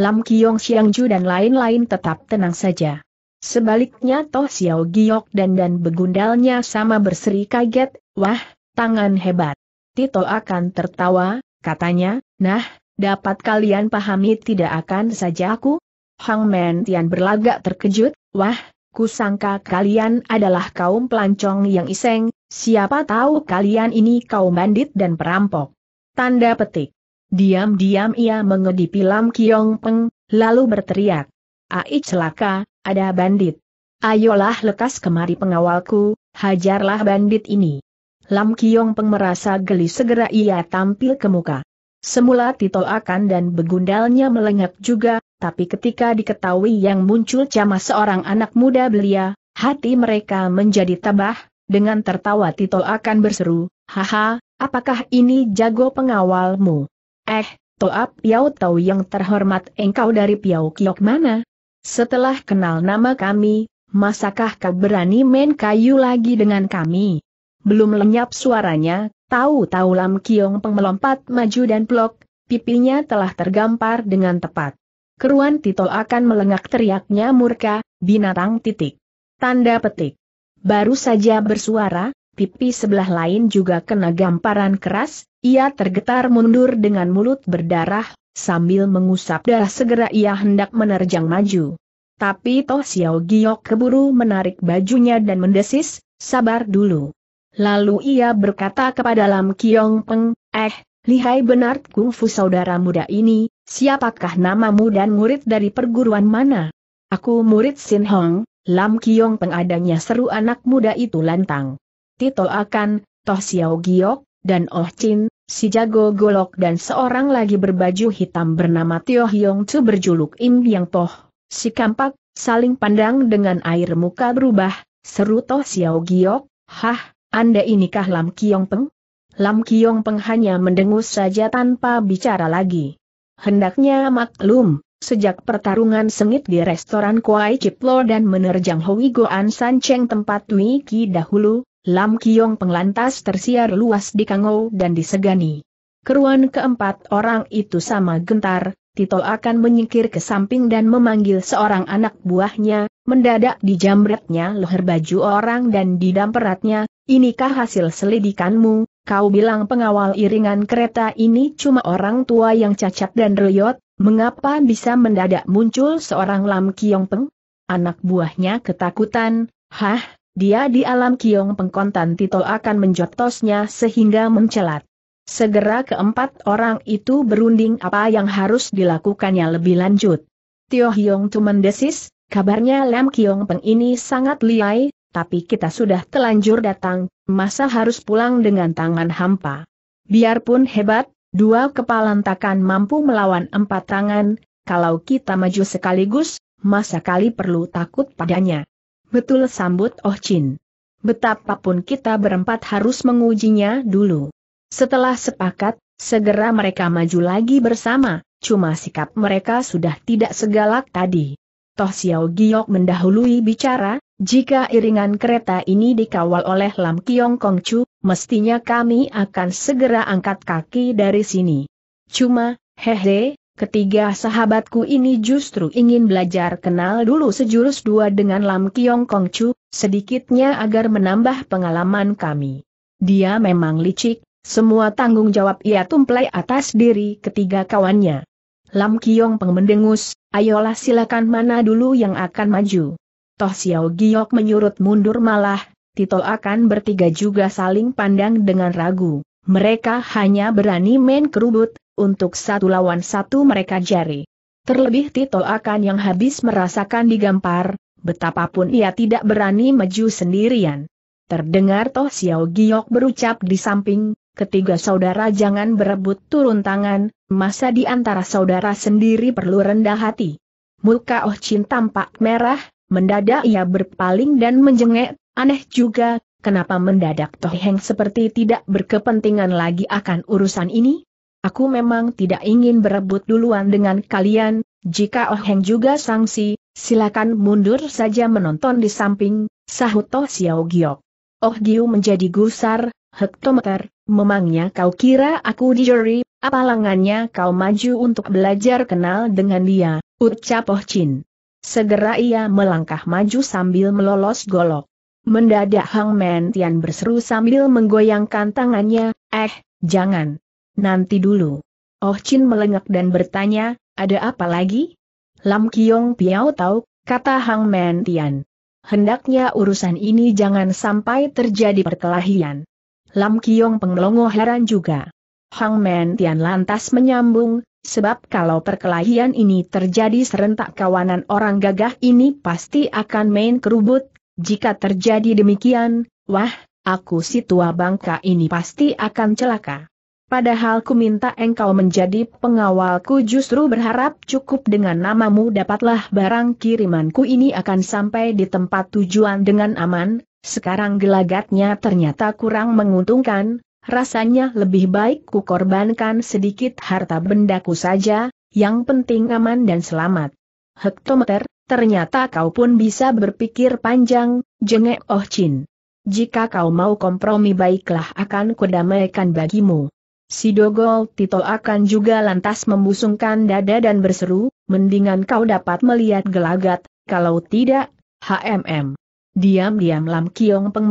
Lam Kiong Siang Ju dan lain-lain tetap tenang saja. Sebaliknya Toh Xiao Giok dan dan begundalnya sama berseri kaget, wah, tangan hebat. Tito akan tertawa, katanya, nah, dapat kalian pahami tidak akan saja aku, Hang Men Tian berlagak terkejut, wah, kusangka kalian adalah kaum pelancong yang iseng, siapa tahu kalian ini kaum bandit dan perampok. Tanda petik. Diam-diam ia mengedipi Lam Kiong Peng, lalu berteriak. Ai celaka, ada bandit. Ayolah lekas kemari pengawalku, hajarlah bandit ini. Lam Kiong Peng merasa geli segera ia tampil ke muka. Semula Tito akan dan begundalnya melengak juga, tapi ketika diketahui yang muncul cama seorang anak muda belia, hati mereka menjadi tabah, dengan tertawa Tito akan berseru, Haha, apakah ini jago pengawalmu? Eh, Toap Piau Tau yang terhormat engkau dari Piau Kiok mana? Setelah kenal nama kami, masakah kau berani main kayu lagi dengan kami? Belum lenyap suaranya, Tahu-tahu Lam Kiong Peng melompat maju dan blok, pipinya telah tergampar dengan tepat. Keruan Tito akan melengak teriaknya murka, binatang titik. Tanda petik. Baru saja bersuara, pipi sebelah lain juga kena gamparan keras, ia tergetar mundur dengan mulut berdarah, sambil mengusap darah segera ia hendak menerjang maju. Tapi Toh Xiao Giok keburu menarik bajunya dan mendesis, sabar dulu. Lalu ia berkata kepada Lam Kiong Peng, eh, lihai benar kungfu saudara muda ini, siapakah namamu dan murid dari perguruan mana? Aku murid Sin Hong, Lam Kiong Peng adanya seru anak muda itu lantang. Tito Akan, Toh Xiao Giok, dan Oh Chin, si jago golok dan seorang lagi berbaju hitam bernama Tio Hyong Chu berjuluk Im Yang Toh, si kampak, saling pandang dengan air muka berubah, seru Toh Xiao Giok, hah, anda inikah Lam Kiong Peng? Lam Kiong Peng hanya mendengus saja tanpa bicara lagi. Hendaknya maklum, Sejak pertarungan sengit di restoran Kuai Ciplo dan menerjang Hoi Goan San Cheng tempat Tui Ki dahulu, Lam Kiong lantas tersiar luas di Kangou dan disegani. Keruan keempat orang itu sama gentar, Tito akan menyingkir ke samping dan memanggil seorang anak buahnya, mendadak di dijamretnya leher baju orang dan di damperatnya Inikah hasil selidikanmu, kau bilang pengawal iringan kereta ini cuma orang tua yang cacat dan reyot, mengapa bisa mendadak muncul seorang Lam Kiong Peng? Anak buahnya ketakutan, hah, dia di alam Kiong kontan Tito akan menjotosnya sehingga mencelat. Segera keempat orang itu berunding apa yang harus dilakukannya lebih lanjut. Tio Hiong Tumendesis, mendesis, kabarnya Lam Kiong Peng ini sangat liai, tapi kita sudah telanjur datang, masa harus pulang dengan tangan hampa. Biarpun hebat, dua kepala takkan mampu melawan empat tangan, kalau kita maju sekaligus, masa kali perlu takut padanya. Betul sambut Oh Chin. Betapapun kita berempat harus mengujinya dulu. Setelah sepakat, segera mereka maju lagi bersama, cuma sikap mereka sudah tidak segalak tadi. Toh Xiao Giok mendahului bicara, jika iringan kereta ini dikawal oleh Lam Kiong Kong Chu, mestinya kami akan segera angkat kaki dari sini. Cuma, hehe, ketiga sahabatku ini justru ingin belajar kenal dulu sejurus dua dengan Lam Kiong Kong Chu, sedikitnya agar menambah pengalaman kami. Dia memang licik, semua tanggung jawab ia tumplai atas diri ketiga kawannya. Lam Kiong Peng mendengus, ayolah silakan mana dulu yang akan maju. Toh Xiao Giok menyurut mundur malah, Tito akan bertiga juga saling pandang dengan ragu. Mereka hanya berani main kerubut, untuk satu lawan satu mereka jari. Terlebih Tito akan yang habis merasakan digampar, betapapun ia tidak berani maju sendirian. Terdengar Toh Xiao Giok berucap di samping, ketiga saudara jangan berebut turun tangan, masa di antara saudara sendiri perlu rendah hati. Muka Oh Chin tampak merah, Mendadak ia berpaling dan menjengek, aneh juga, kenapa mendadak Toh Heng seperti tidak berkepentingan lagi akan urusan ini? Aku memang tidak ingin berebut duluan dengan kalian, jika Oh Heng juga sangsi, silakan mundur saja menonton di samping, sahut Toh Xiao Giok. Oh Giu menjadi gusar, hektometer, memangnya kau kira aku di juri, apalangannya kau maju untuk belajar kenal dengan dia, ucap Oh Chin. Segera ia melangkah maju sambil melolos golok. Mendadak Hang Men Tian berseru sambil menggoyangkan tangannya, eh, jangan. Nanti dulu. Oh Chin melengak dan bertanya, ada apa lagi? Lam Kiong Piao tahu, kata Hang Men Tian. Hendaknya urusan ini jangan sampai terjadi perkelahian. Lam Kiong Penglongo heran juga. Hang Men Tian lantas menyambung, Sebab kalau perkelahian ini terjadi serentak kawanan orang gagah ini pasti akan main kerubut, jika terjadi demikian, wah, aku si tua bangka ini pasti akan celaka. Padahal ku minta engkau menjadi pengawalku justru berharap cukup dengan namamu dapatlah barang kirimanku ini akan sampai di tempat tujuan dengan aman, sekarang gelagatnya ternyata kurang menguntungkan, Rasanya lebih baik kukorbankan sedikit harta bendaku saja, yang penting aman dan selamat. Hektometer, ternyata kau pun bisa berpikir panjang, jengek Oh Chin. Jika kau mau kompromi baiklah akan kudamaikan bagimu. Si Dogol Tito akan juga lantas membusungkan dada dan berseru, mendingan kau dapat melihat gelagat, kalau tidak, HMM. Diam-diam Lam Kiong Peng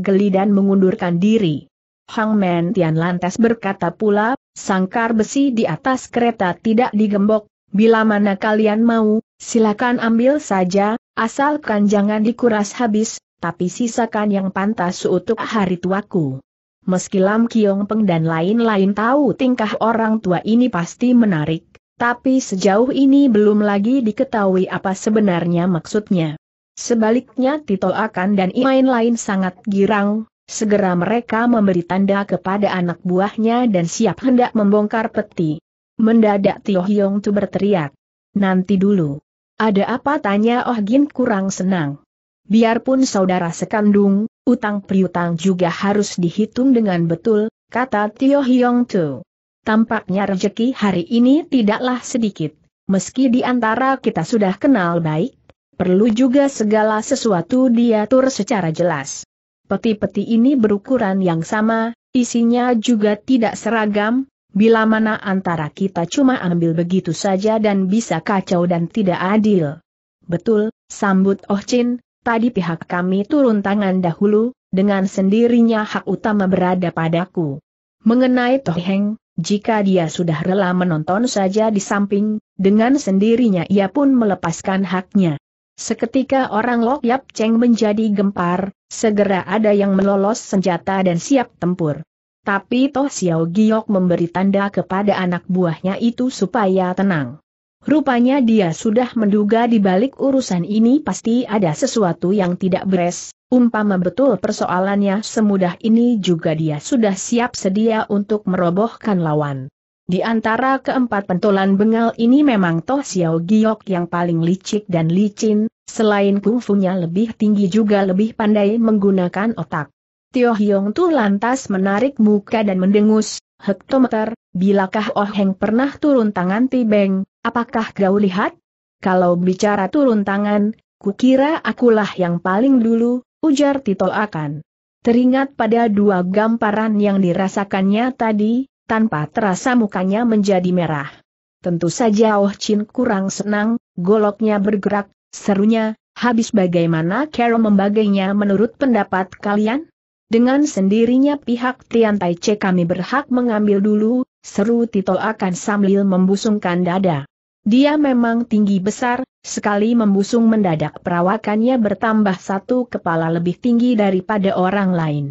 geli dan mengundurkan diri. Hang Men Tian lantas berkata pula, sangkar besi di atas kereta tidak digembok, bila mana kalian mau, silakan ambil saja, asalkan jangan dikuras habis, tapi sisakan yang pantas untuk hari tuaku. Meski Lam Kiong Peng dan lain-lain tahu tingkah orang tua ini pasti menarik, tapi sejauh ini belum lagi diketahui apa sebenarnya maksudnya. Sebaliknya Tito Akan dan lain-lain sangat girang, Segera mereka memberi tanda kepada anak buahnya dan siap hendak membongkar peti. Mendadak Tio Hiong Tu berteriak. Nanti dulu. Ada apa tanya Oh Gin kurang senang. Biarpun saudara sekandung, utang priutang juga harus dihitung dengan betul, kata Tio Hiong Tu. Tampaknya rejeki hari ini tidaklah sedikit. Meski di antara kita sudah kenal baik, perlu juga segala sesuatu diatur secara jelas. Peti-peti ini berukuran yang sama, isinya juga tidak seragam, bila mana antara kita cuma ambil begitu saja dan bisa kacau dan tidak adil. Betul, sambut Oh Chin, tadi pihak kami turun tangan dahulu, dengan sendirinya hak utama berada padaku. Mengenai Toh Heng, jika dia sudah rela menonton saja di samping, dengan sendirinya ia pun melepaskan haknya. Seketika orang Lok Yap Cheng menjadi gempar, segera ada yang melolos senjata dan siap tempur. Tapi Toh Xiao Giok memberi tanda kepada anak buahnya itu supaya tenang. Rupanya dia sudah menduga di balik urusan ini pasti ada sesuatu yang tidak beres, umpama betul persoalannya semudah ini juga dia sudah siap sedia untuk merobohkan lawan. Di antara keempat pentolan bengal ini memang Toh Xiao Giok yang paling licik dan licin, selain kungfunya lebih tinggi juga lebih pandai menggunakan otak. Tio Hyong Tu lantas menarik muka dan mendengus, hektometer, bilakah Oh Heng pernah turun tangan Tibeng, apakah kau lihat? Kalau bicara turun tangan, kukira akulah yang paling dulu, ujar Tito akan. Teringat pada dua gamparan yang dirasakannya tadi, tanpa terasa mukanya menjadi merah. Tentu saja Oh Chin kurang senang, goloknya bergerak, serunya, habis bagaimana Carol membagainya menurut pendapat kalian? Dengan sendirinya pihak Tian Tai Che kami berhak mengambil dulu, seru Tito akan sambil membusungkan dada. Dia memang tinggi besar, sekali membusung mendadak perawakannya bertambah satu kepala lebih tinggi daripada orang lain.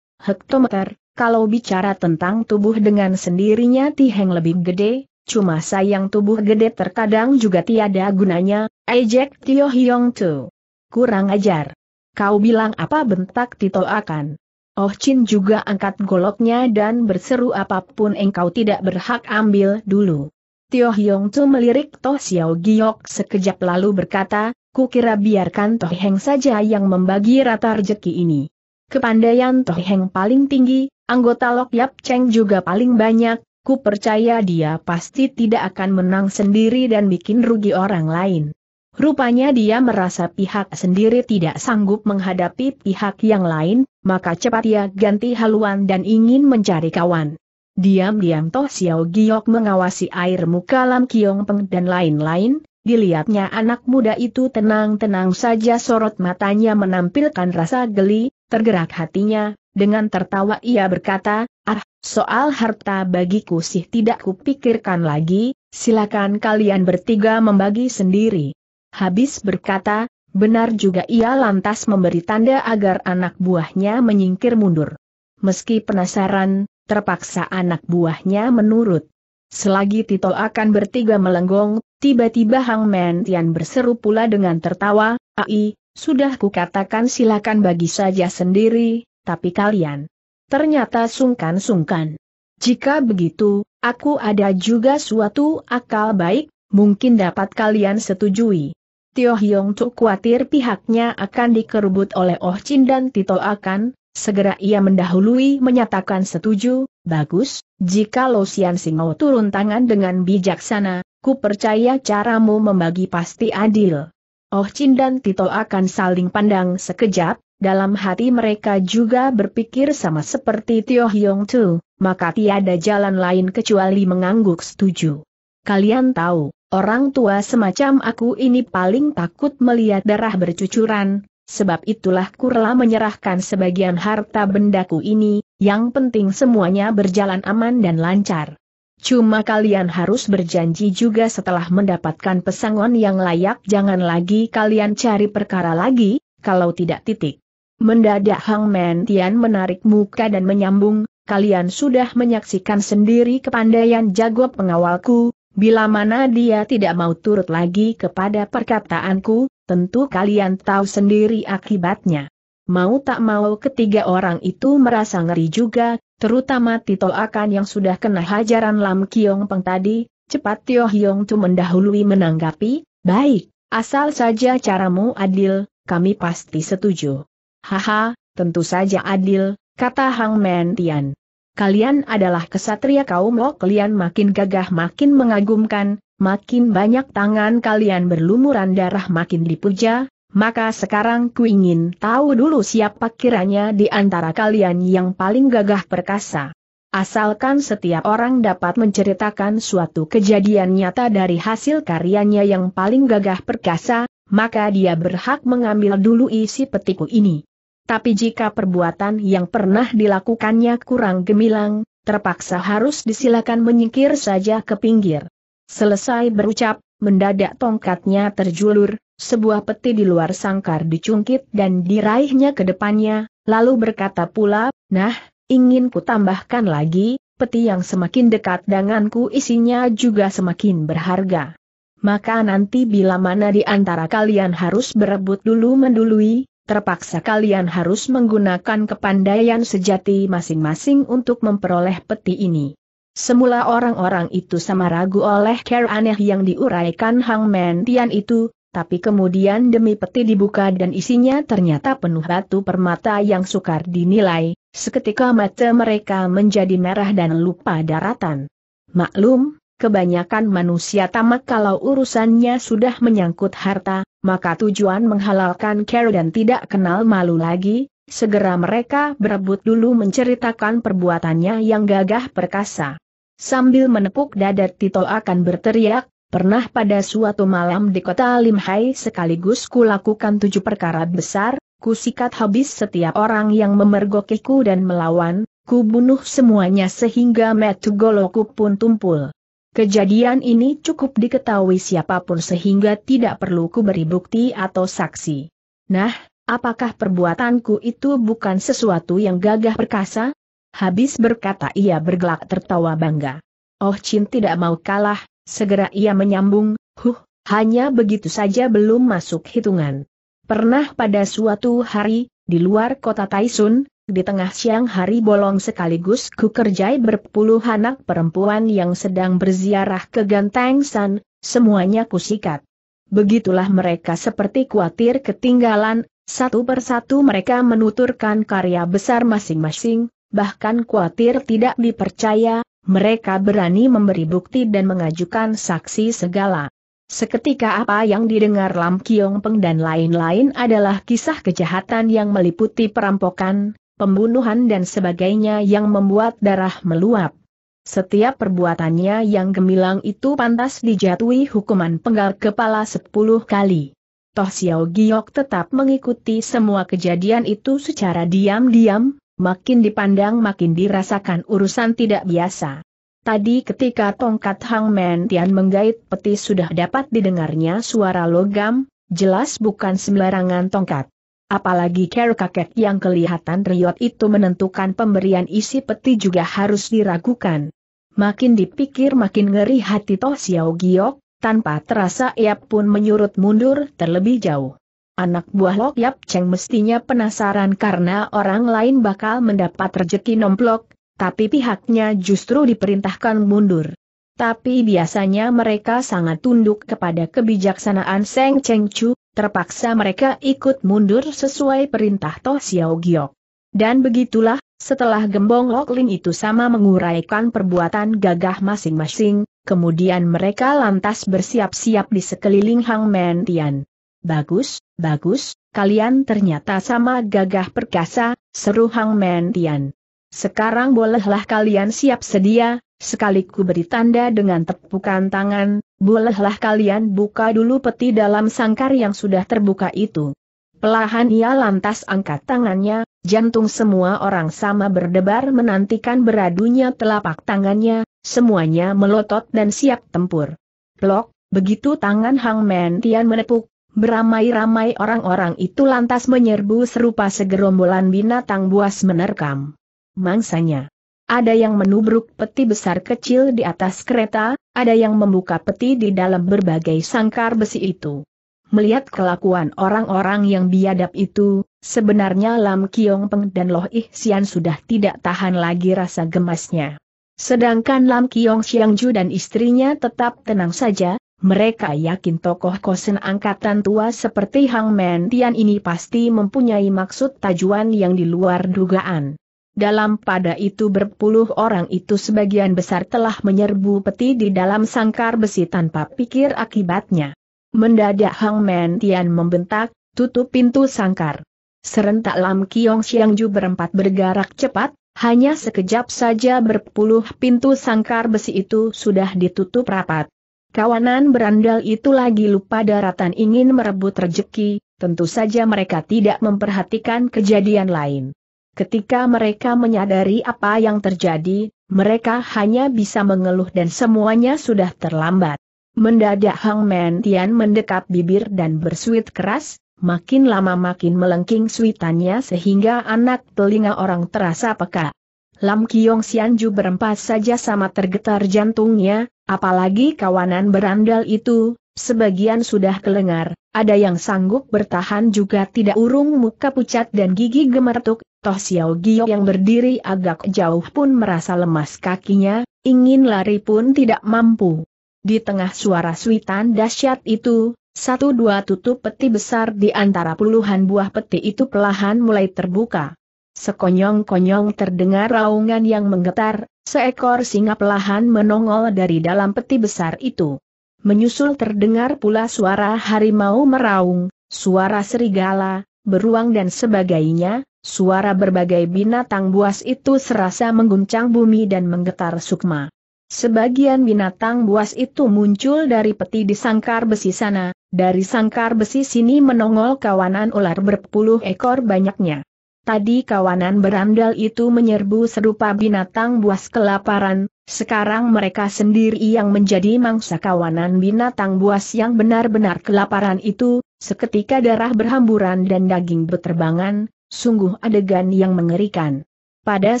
Hektometer, kalau bicara tentang tubuh dengan sendirinya Tiheng lebih gede, cuma sayang tubuh gede terkadang juga tiada gunanya, ejek Tio Hyong Tu. Kurang ajar. Kau bilang apa bentak Tito akan? Oh Chin juga angkat goloknya dan berseru apapun engkau tidak berhak ambil dulu. Tio Hyong Tu melirik Toh Xiao Giok sekejap lalu berkata, kukira biarkan Toh Heng saja yang membagi rata rejeki ini. Kepandaian Toh Heng paling tinggi, Anggota Lok Yap Cheng juga paling banyak, ku percaya dia pasti tidak akan menang sendiri dan bikin rugi orang lain. Rupanya dia merasa pihak sendiri tidak sanggup menghadapi pihak yang lain, maka cepat ia ganti haluan dan ingin mencari kawan. Diam-diam Toh Xiao Giok mengawasi air muka Lam Kiong Peng dan lain-lain, dilihatnya anak muda itu tenang-tenang saja sorot matanya menampilkan rasa geli, tergerak hatinya, dengan tertawa ia berkata, ah, soal harta bagiku sih tidak kupikirkan lagi, silakan kalian bertiga membagi sendiri. Habis berkata, benar juga ia lantas memberi tanda agar anak buahnya menyingkir mundur. Meski penasaran, terpaksa anak buahnya menurut. Selagi Tito akan bertiga melenggong, tiba-tiba Hang Men Tian berseru pula dengan tertawa, Ai, sudah kukatakan silakan bagi saja sendiri, tapi kalian ternyata sungkan-sungkan. Jika begitu, aku ada juga suatu akal baik, mungkin dapat kalian setujui. Tio Hyong Tuk khawatir pihaknya akan dikerubut oleh Oh Chin dan Tito akan, segera ia mendahului menyatakan setuju, bagus, jika Lo Sian mau turun tangan dengan bijaksana, ku percaya caramu membagi pasti adil. Oh Chin dan Tito akan saling pandang sekejap, dalam hati mereka juga berpikir sama seperti Tio Hyong Tu, maka tiada jalan lain kecuali mengangguk setuju. Kalian tahu, orang tua semacam aku ini paling takut melihat darah bercucuran, sebab itulah Kurla menyerahkan sebagian harta bendaku ini, yang penting semuanya berjalan aman dan lancar. Cuma kalian harus berjanji juga setelah mendapatkan pesangon yang layak jangan lagi kalian cari perkara lagi, kalau tidak titik. Mendadak Hang Men Tian menarik muka dan menyambung, kalian sudah menyaksikan sendiri kepandaian jago pengawalku, bila mana dia tidak mau turut lagi kepada perkataanku, tentu kalian tahu sendiri akibatnya. Mau tak mau ketiga orang itu merasa ngeri juga, terutama Tito Akan yang sudah kena hajaran Lam Kiong Peng tadi, cepat Tio Hiong Tu mendahului menanggapi, baik, asal saja caramu adil, kami pasti setuju. Haha, tentu saja adil, kata Hang Men Tian. Kalian adalah kesatria kaum Wok, kalian makin gagah makin mengagumkan, makin banyak tangan kalian berlumuran darah makin dipuja, maka sekarang ku ingin tahu dulu siapa kiranya di antara kalian yang paling gagah perkasa. Asalkan setiap orang dapat menceritakan suatu kejadian nyata dari hasil karyanya yang paling gagah perkasa, maka dia berhak mengambil dulu isi petiku ini tapi jika perbuatan yang pernah dilakukannya kurang gemilang, terpaksa harus disilakan menyingkir saja ke pinggir. Selesai berucap, mendadak tongkatnya terjulur, sebuah peti di luar sangkar dicungkit dan diraihnya ke depannya, lalu berkata pula, nah, ingin ku tambahkan lagi, peti yang semakin dekat denganku isinya juga semakin berharga. Maka nanti bila mana di antara kalian harus berebut dulu mendului, terpaksa kalian harus menggunakan kepandaian sejati masing-masing untuk memperoleh peti ini. Semula orang-orang itu sama ragu oleh care aneh yang diuraikan Hang Men Tian itu, tapi kemudian demi peti dibuka dan isinya ternyata penuh batu permata yang sukar dinilai, seketika mata mereka menjadi merah dan lupa daratan. Maklum, Kebanyakan manusia tamak kalau urusannya sudah menyangkut harta, maka tujuan menghalalkan care dan tidak kenal malu lagi, segera mereka berebut dulu menceritakan perbuatannya yang gagah perkasa. Sambil menepuk dada Tito akan berteriak, pernah pada suatu malam di kota Limhai sekaligus kulakukan tujuh perkara besar, kusikat habis setiap orang yang memergokiku dan melawan, ku bunuh semuanya sehingga metu goloku pun tumpul. Kejadian ini cukup diketahui siapapun sehingga tidak perlu kuberi bukti atau saksi. Nah, apakah perbuatanku itu bukan sesuatu yang gagah perkasa? Habis berkata ia bergelak tertawa bangga. Oh Chin tidak mau kalah, segera ia menyambung, huh, hanya begitu saja belum masuk hitungan. Pernah pada suatu hari, di luar kota Taisun, di tengah siang hari bolong sekaligus ku kerjai berpuluh anak perempuan yang sedang berziarah ke Ganteng San, semuanya kusikat. Begitulah mereka seperti kuatir ketinggalan, satu persatu mereka menuturkan karya besar masing-masing, bahkan kuatir tidak dipercaya, mereka berani memberi bukti dan mengajukan saksi segala. Seketika apa yang didengar Lam Kiong Peng dan lain-lain adalah kisah kejahatan yang meliputi perampokan, pembunuhan dan sebagainya yang membuat darah meluap. Setiap perbuatannya yang gemilang itu pantas dijatuhi hukuman penggal kepala sepuluh kali. Toh Xiao Giok tetap mengikuti semua kejadian itu secara diam-diam, makin dipandang makin dirasakan urusan tidak biasa. Tadi ketika tongkat Hang Men Tian menggait peti sudah dapat didengarnya suara logam, jelas bukan sembarangan tongkat. Apalagi care kakek yang kelihatan riot itu menentukan pemberian isi peti juga harus diragukan. Makin dipikir makin ngeri hati Toh Xiao Giok, tanpa terasa ia pun menyurut mundur terlebih jauh. Anak buah Lok Yap Cheng mestinya penasaran karena orang lain bakal mendapat rejeki nomplok, tapi pihaknya justru diperintahkan mundur. Tapi biasanya mereka sangat tunduk kepada kebijaksanaan Seng Cheng Chu, terpaksa mereka ikut mundur sesuai perintah Toh Xiao Giok. Dan begitulah, setelah gembong Loklin itu sama menguraikan perbuatan gagah masing-masing, kemudian mereka lantas bersiap-siap di sekeliling Hang Men Tian. Bagus, bagus, kalian ternyata sama gagah perkasa, seru Hang Men Tian. Sekarang bolehlah kalian siap sedia, sekali ku beri tanda dengan tepukan tangan, bolehlah kalian buka dulu peti dalam sangkar yang sudah terbuka itu. Pelahan ia lantas angkat tangannya, jantung semua orang sama berdebar menantikan beradunya telapak tangannya, semuanya melotot dan siap tempur. Plok, begitu tangan Hang Men Tian menepuk, beramai-ramai orang-orang itu lantas menyerbu serupa segerombolan binatang buas menerkam mangsanya. Ada yang menubruk peti besar kecil di atas kereta, ada yang membuka peti di dalam berbagai sangkar besi itu. Melihat kelakuan orang-orang yang biadab itu, sebenarnya Lam Kiong Peng dan Loh Ih Sian sudah tidak tahan lagi rasa gemasnya. Sedangkan Lam Kiong Siang Ju dan istrinya tetap tenang saja, mereka yakin tokoh kosen angkatan tua seperti Hang Men Tian ini pasti mempunyai maksud tajuan yang di luar dugaan dalam pada itu berpuluh orang itu sebagian besar telah menyerbu peti di dalam sangkar besi tanpa pikir akibatnya. Mendadak Hang Men Tian membentak, tutup pintu sangkar. Serentak Lam Kiong Siang Ju berempat bergerak cepat, hanya sekejap saja berpuluh pintu sangkar besi itu sudah ditutup rapat. Kawanan berandal itu lagi lupa daratan ingin merebut rejeki, tentu saja mereka tidak memperhatikan kejadian lain. Ketika mereka menyadari apa yang terjadi, mereka hanya bisa mengeluh dan semuanya sudah terlambat. Mendadak Hang Men Tian mendekap bibir dan bersuit keras, makin lama makin melengking suitannya sehingga anak telinga orang terasa peka. Lam Kiong Sianju berempat saja sama tergetar jantungnya, apalagi kawanan berandal itu, sebagian sudah kelengar, ada yang sanggup bertahan juga tidak urung muka pucat dan gigi gemertuk, Toh Xiao Gio yang berdiri agak jauh pun merasa lemas kakinya, ingin lari pun tidak mampu. Di tengah suara suitan dahsyat itu, satu dua tutup peti besar di antara puluhan buah peti itu perlahan mulai terbuka. Sekonyong-konyong terdengar raungan yang menggetar, seekor singa pelahan menongol dari dalam peti besar itu. Menyusul terdengar pula suara harimau meraung, suara serigala, beruang dan sebagainya, Suara berbagai binatang buas itu serasa mengguncang bumi dan menggetar sukma. Sebagian binatang buas itu muncul dari peti di sangkar besi sana, dari sangkar besi sini menongol kawanan ular berpuluh ekor banyaknya. Tadi kawanan berandal itu menyerbu serupa binatang buas kelaparan, sekarang mereka sendiri yang menjadi mangsa kawanan binatang buas yang benar-benar kelaparan itu, seketika darah berhamburan dan daging berterbangan. Sungguh adegan yang mengerikan. Pada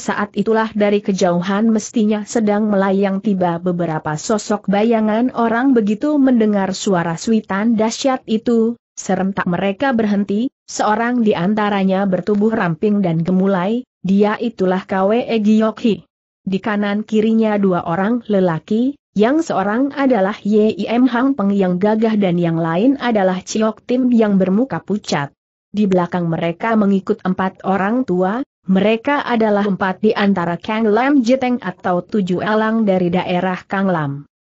saat itulah dari kejauhan mestinya sedang melayang tiba beberapa sosok bayangan orang begitu mendengar suara suitan dahsyat itu, serentak mereka berhenti, seorang di antaranya bertubuh ramping dan gemulai, dia itulah Kwe Giyokhi. Di kanan kirinya dua orang lelaki, yang seorang adalah Yim Hang Peng yang gagah dan yang lain adalah Chiok Tim yang bermuka pucat. Di belakang mereka mengikut empat orang tua, mereka adalah empat di antara Kang Lam Jeteng atau tujuh alang dari daerah Kang Lam.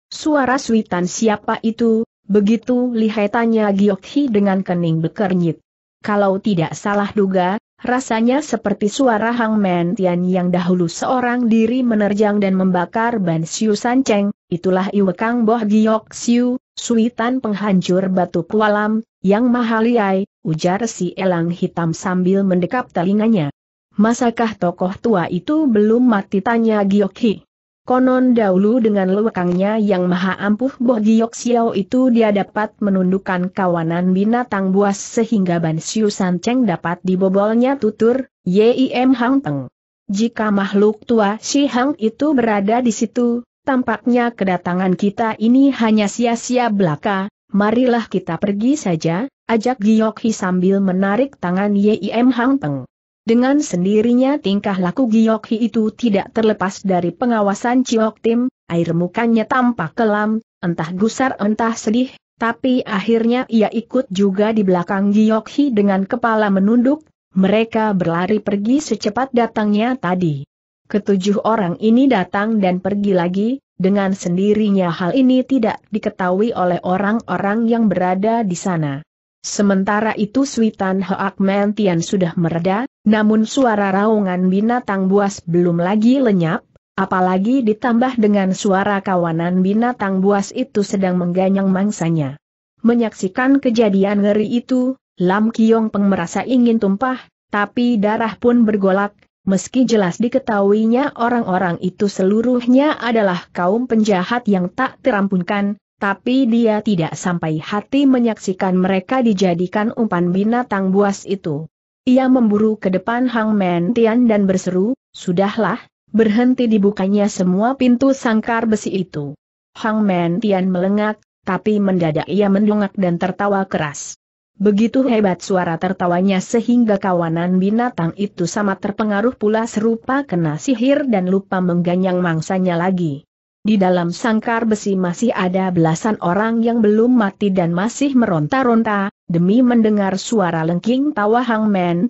Suara suitan siapa itu, begitu lihai tanya Hi dengan kening bekernyit. Kalau tidak salah duga, rasanya seperti suara Hang Men Tian yang dahulu seorang diri menerjang dan membakar Ban Siu San Cheng, itulah Iwe Kang Boh Giok Siu, suitan penghancur batu pualam, yang maha liai, ujar si elang hitam sambil mendekap telinganya. Masakah tokoh tua itu belum mati tanya Giokhi. Konon dahulu dengan lewakangnya yang maha ampuh Boh Giok Xiao itu dia dapat menundukkan kawanan binatang buas sehingga Ban Siu San Cheng dapat dibobolnya tutur, Yim Hang Teng. Jika makhluk tua Si Hang itu berada di situ, tampaknya kedatangan kita ini hanya sia-sia belaka, marilah kita pergi saja, ajak Giok Hi sambil menarik tangan Yim Hang Peng. Dengan sendirinya tingkah laku Giok Hi itu tidak terlepas dari pengawasan Chiok Tim, air mukanya tampak kelam, entah gusar entah sedih, tapi akhirnya ia ikut juga di belakang Giok Hi dengan kepala menunduk, mereka berlari pergi secepat datangnya tadi. Ketujuh orang ini datang dan pergi lagi, dengan sendirinya hal ini tidak diketahui oleh orang-orang yang berada di sana. Sementara itu Switan Hoak Mentian sudah mereda, namun suara raungan binatang buas belum lagi lenyap, apalagi ditambah dengan suara kawanan binatang buas itu sedang mengganyang mangsanya. Menyaksikan kejadian ngeri itu, Lam Kiong Peng merasa ingin tumpah, tapi darah pun bergolak, Meski jelas diketahuinya orang-orang itu seluruhnya adalah kaum penjahat yang tak terampunkan, tapi dia tidak sampai hati menyaksikan mereka dijadikan umpan binatang buas itu. Ia memburu ke depan Hang Men Tian dan berseru, Sudahlah, berhenti dibukanya semua pintu sangkar besi itu. Hang Men Tian melengak, tapi mendadak ia mendongak dan tertawa keras. Begitu hebat suara tertawanya sehingga kawanan binatang itu sama terpengaruh pula serupa kena sihir dan lupa mengganyang mangsanya lagi. Di dalam sangkar besi masih ada belasan orang yang belum mati dan masih meronta-ronta, demi mendengar suara lengking tawa Hang Men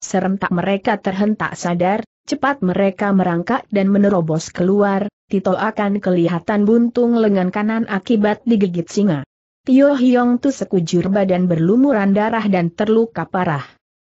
serentak mereka terhentak sadar, cepat mereka merangkak dan menerobos keluar, Tito akan kelihatan buntung lengan kanan akibat digigit singa. Tio Hyong Tu sekujur badan berlumuran darah dan terluka parah.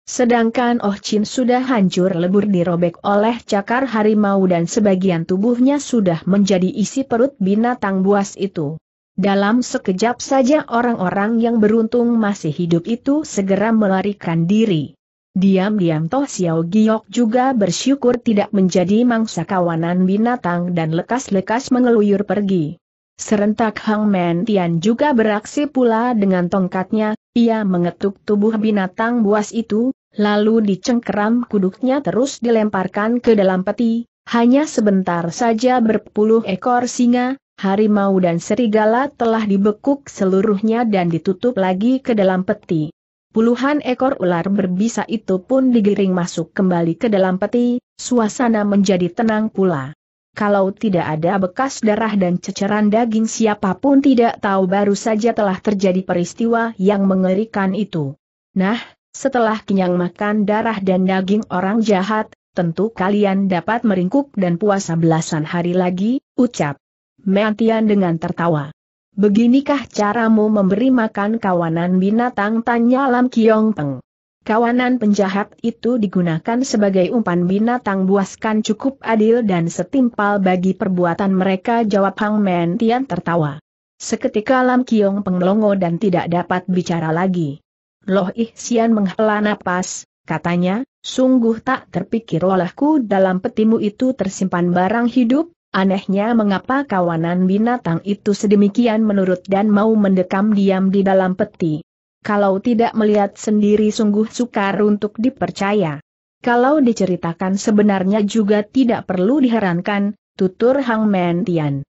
Sedangkan Oh Chin sudah hancur lebur dirobek oleh cakar harimau dan sebagian tubuhnya sudah menjadi isi perut binatang buas itu. Dalam sekejap saja orang-orang yang beruntung masih hidup itu segera melarikan diri. Diam-diam Toh Xiao Giok juga bersyukur tidak menjadi mangsa kawanan binatang dan lekas-lekas mengeluyur pergi. Serentak Hang Men Tian juga beraksi pula dengan tongkatnya, ia mengetuk tubuh binatang buas itu, lalu dicengkeram kuduknya terus dilemparkan ke dalam peti, hanya sebentar saja berpuluh ekor singa, harimau dan serigala telah dibekuk seluruhnya dan ditutup lagi ke dalam peti. Puluhan ekor ular berbisa itu pun digiring masuk kembali ke dalam peti, suasana menjadi tenang pula kalau tidak ada bekas darah dan ceceran daging siapapun tidak tahu baru saja telah terjadi peristiwa yang mengerikan itu. Nah, setelah kenyang makan darah dan daging orang jahat, tentu kalian dapat meringkuk dan puasa belasan hari lagi, ucap. Meantian dengan tertawa. Beginikah caramu memberi makan kawanan binatang tanya Lam Kiong Peng. Kawanan penjahat itu digunakan sebagai umpan binatang buaskan cukup adil dan setimpal bagi perbuatan mereka jawab Hang Men Tian tertawa. Seketika Lam Kiong penglongo dan tidak dapat bicara lagi. Loh Ihsian menghela napas, katanya, sungguh tak terpikir olehku dalam petimu itu tersimpan barang hidup, Anehnya mengapa kawanan binatang itu sedemikian menurut dan mau mendekam diam di dalam peti kalau tidak melihat sendiri sungguh sukar untuk dipercaya. Kalau diceritakan sebenarnya juga tidak perlu diherankan, tutur Hang Men Tian.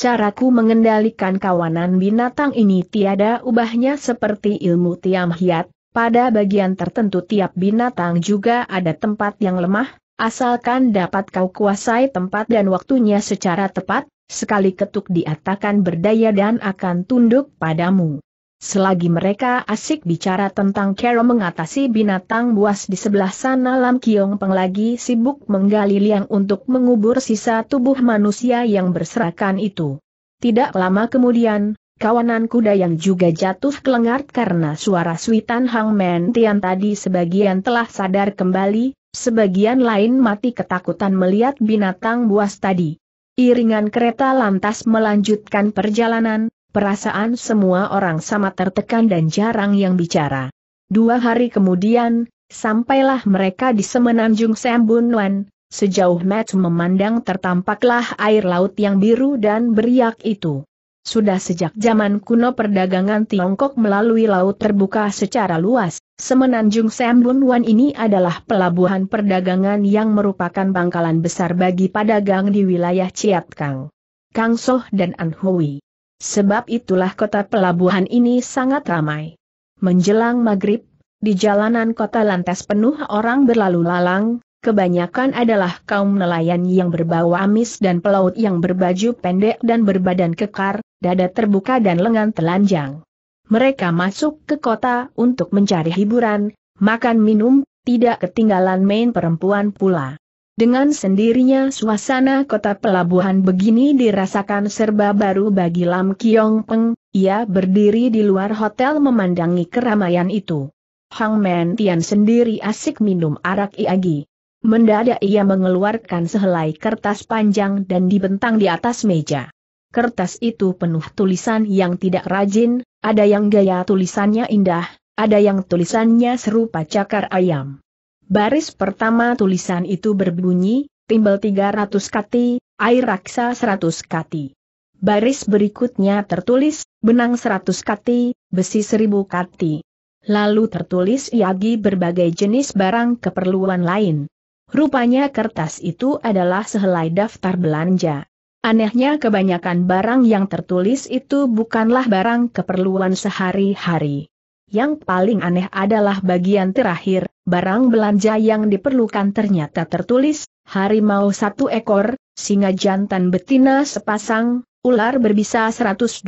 Caraku mengendalikan kawanan binatang ini tiada ubahnya seperti ilmu tiam hiat, pada bagian tertentu tiap binatang juga ada tempat yang lemah, asalkan dapat kau kuasai tempat dan waktunya secara tepat, sekali ketuk diatakan berdaya dan akan tunduk padamu. Selagi mereka asik bicara tentang cara mengatasi binatang buas di sebelah sana Lam Kiong Peng lagi sibuk menggali liang untuk mengubur sisa tubuh manusia yang berserakan itu. Tidak lama kemudian, kawanan kuda yang juga jatuh kelengar karena suara suitan Hang Men Tian tadi sebagian telah sadar kembali, sebagian lain mati ketakutan melihat binatang buas tadi. Iringan kereta lantas melanjutkan perjalanan, Perasaan semua orang sama tertekan dan jarang yang bicara. Dua hari kemudian, sampailah mereka di semenanjung Sembunwan, sejauh Matt memandang tertampaklah air laut yang biru dan beriak itu. Sudah sejak zaman kuno perdagangan Tiongkok melalui laut terbuka secara luas, semenanjung Sembunwan ini adalah pelabuhan perdagangan yang merupakan bangkalan besar bagi pedagang di wilayah Chiat Kang. Kang Soh dan Anhui. Sebab itulah kota pelabuhan ini sangat ramai. Menjelang maghrib, di jalanan kota lantas penuh orang berlalu lalang, kebanyakan adalah kaum nelayan yang berbau amis dan pelaut yang berbaju pendek dan berbadan kekar, dada terbuka dan lengan telanjang. Mereka masuk ke kota untuk mencari hiburan, makan minum, tidak ketinggalan main perempuan pula. Dengan sendirinya suasana kota pelabuhan begini dirasakan serba baru bagi Lam Kiong Peng, ia berdiri di luar hotel memandangi keramaian itu. Hang Men Tian sendiri asik minum arak iagi. Mendadak ia mengeluarkan sehelai kertas panjang dan dibentang di atas meja. Kertas itu penuh tulisan yang tidak rajin, ada yang gaya tulisannya indah, ada yang tulisannya serupa cakar ayam. Baris pertama tulisan itu berbunyi, timbal 300 kati, air raksa 100 kati. Baris berikutnya tertulis, benang 100 kati, besi 1000 kati. Lalu tertulis Yagi berbagai jenis barang keperluan lain. Rupanya kertas itu adalah sehelai daftar belanja. Anehnya kebanyakan barang yang tertulis itu bukanlah barang keperluan sehari-hari. Yang paling aneh adalah bagian terakhir, barang belanja yang diperlukan ternyata tertulis, harimau satu ekor, singa jantan betina sepasang, ular berbisa 120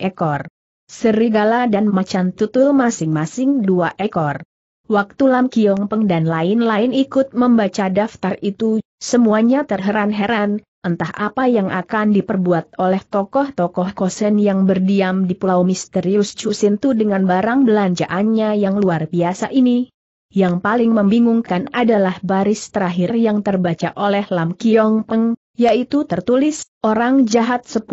ekor. Serigala dan macan tutul masing-masing dua ekor. Waktu Lam Kiong Peng dan lain-lain ikut membaca daftar itu, semuanya terheran-heran, Entah apa yang akan diperbuat oleh tokoh-tokoh kosen yang berdiam di pulau misterius Cusintu dengan barang belanjaannya yang luar biasa ini. Yang paling membingungkan adalah baris terakhir yang terbaca oleh Lam Kiong Peng, yaitu tertulis, Orang Jahat 10.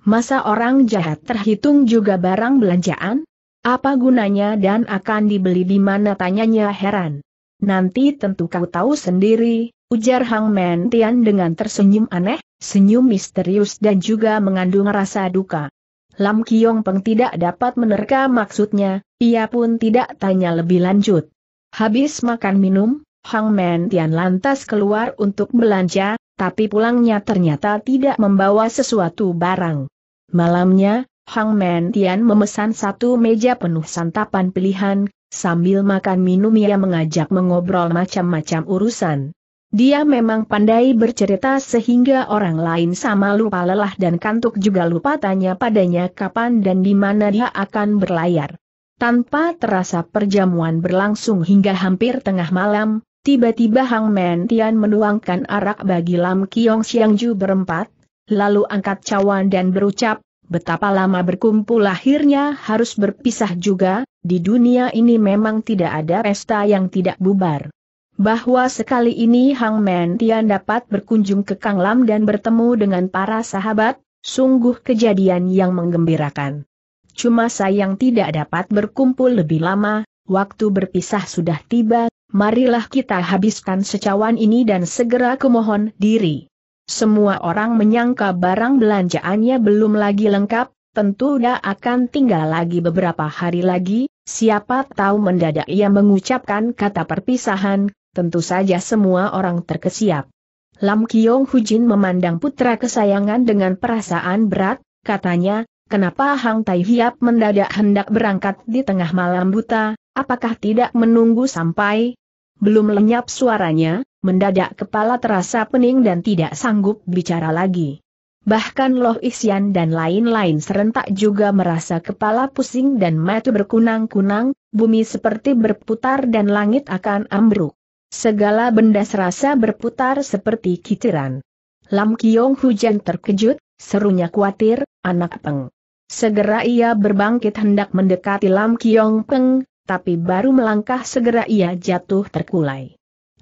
Masa orang jahat terhitung juga barang belanjaan? Apa gunanya dan akan dibeli di mana tanyanya heran. Nanti tentu kau tahu sendiri, Ujar Hang Men Tian dengan tersenyum aneh, senyum misterius dan juga mengandung rasa duka. Lam Kiong Peng tidak dapat menerka maksudnya, ia pun tidak tanya lebih lanjut. Habis makan minum, Hang Men Tian lantas keluar untuk belanja, tapi pulangnya ternyata tidak membawa sesuatu barang. Malamnya, Hang Men Tian memesan satu meja penuh santapan pilihan, sambil makan minum ia mengajak mengobrol macam-macam urusan. Dia memang pandai bercerita sehingga orang lain sama lupa lelah dan kantuk juga lupa tanya padanya kapan dan di mana dia akan berlayar. Tanpa terasa perjamuan berlangsung hingga hampir tengah malam, tiba-tiba Hang Men Tian menuangkan arak bagi Lam Kiong Siang Ju berempat, lalu angkat cawan dan berucap, betapa lama berkumpul akhirnya harus berpisah juga, di dunia ini memang tidak ada pesta yang tidak bubar bahwa sekali ini Hang Men Tian dapat berkunjung ke Kang Lam dan bertemu dengan para sahabat, sungguh kejadian yang menggembirakan. Cuma sayang tidak dapat berkumpul lebih lama, waktu berpisah sudah tiba, marilah kita habiskan secawan ini dan segera kemohon diri. Semua orang menyangka barang belanjaannya belum lagi lengkap, tentu dia akan tinggal lagi beberapa hari lagi, siapa tahu mendadak ia mengucapkan kata perpisahan, tentu saja semua orang terkesiap. Lam Kiong Hujin memandang putra kesayangan dengan perasaan berat, katanya, kenapa Hang Tai Hiap mendadak hendak berangkat di tengah malam buta, apakah tidak menunggu sampai? Belum lenyap suaranya, mendadak kepala terasa pening dan tidak sanggup bicara lagi. Bahkan Loh Isian dan lain-lain serentak juga merasa kepala pusing dan mata berkunang-kunang, bumi seperti berputar dan langit akan ambruk. Segala benda serasa berputar seperti kiciran. Lam Kiong Hujan terkejut, serunya khawatir, anak peng. Segera ia berbangkit hendak mendekati Lam Kiong Peng, tapi baru melangkah segera ia jatuh terkulai.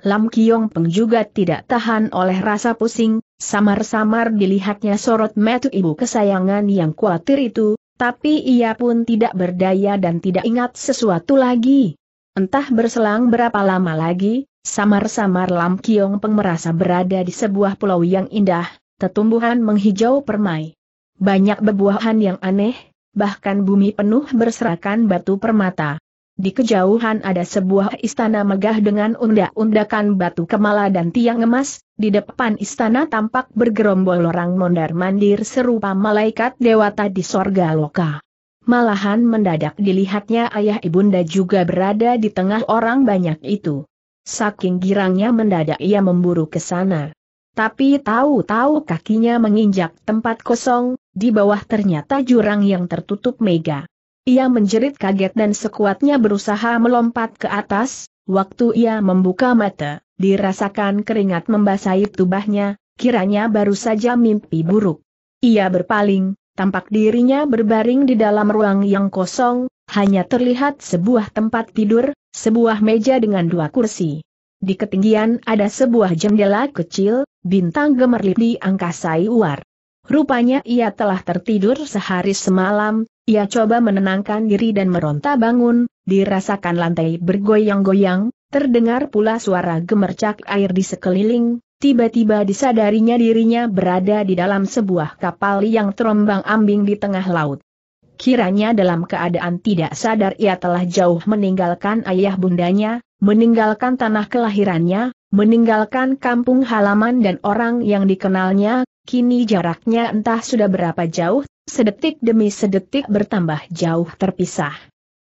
Lam Kiong Peng juga tidak tahan oleh rasa pusing, samar-samar dilihatnya sorot metu ibu kesayangan yang khawatir itu, tapi ia pun tidak berdaya dan tidak ingat sesuatu lagi. Entah berselang berapa lama lagi, Samar-samar Lam Kiong Peng merasa berada di sebuah pulau yang indah, tetumbuhan menghijau permai. Banyak bebuahan yang aneh, bahkan bumi penuh berserakan batu permata. Di kejauhan ada sebuah istana megah dengan undak-undakan batu kemala dan tiang emas, di depan istana tampak bergerombol orang mondar-mandir serupa malaikat dewata di sorga loka. Malahan mendadak dilihatnya ayah ibunda juga berada di tengah orang banyak itu. Saking girangnya mendadak ia memburu ke sana. Tapi tahu-tahu kakinya menginjak tempat kosong, di bawah ternyata jurang yang tertutup mega. Ia menjerit kaget dan sekuatnya berusaha melompat ke atas, waktu ia membuka mata, dirasakan keringat membasahi tubuhnya, kiranya baru saja mimpi buruk. Ia berpaling, tampak dirinya berbaring di dalam ruang yang kosong, hanya terlihat sebuah tempat tidur, sebuah meja dengan dua kursi. Di ketinggian ada sebuah jendela kecil, bintang gemerlip di angkasa luar. Rupanya ia telah tertidur sehari semalam, ia coba menenangkan diri dan meronta bangun, dirasakan lantai bergoyang-goyang, terdengar pula suara gemercak air di sekeliling, tiba-tiba disadarinya dirinya berada di dalam sebuah kapal yang terombang ambing di tengah laut. Kiranya dalam keadaan tidak sadar ia telah jauh meninggalkan ayah bundanya, meninggalkan tanah kelahirannya, meninggalkan kampung halaman dan orang yang dikenalnya, kini jaraknya entah sudah berapa jauh, sedetik demi sedetik bertambah jauh terpisah.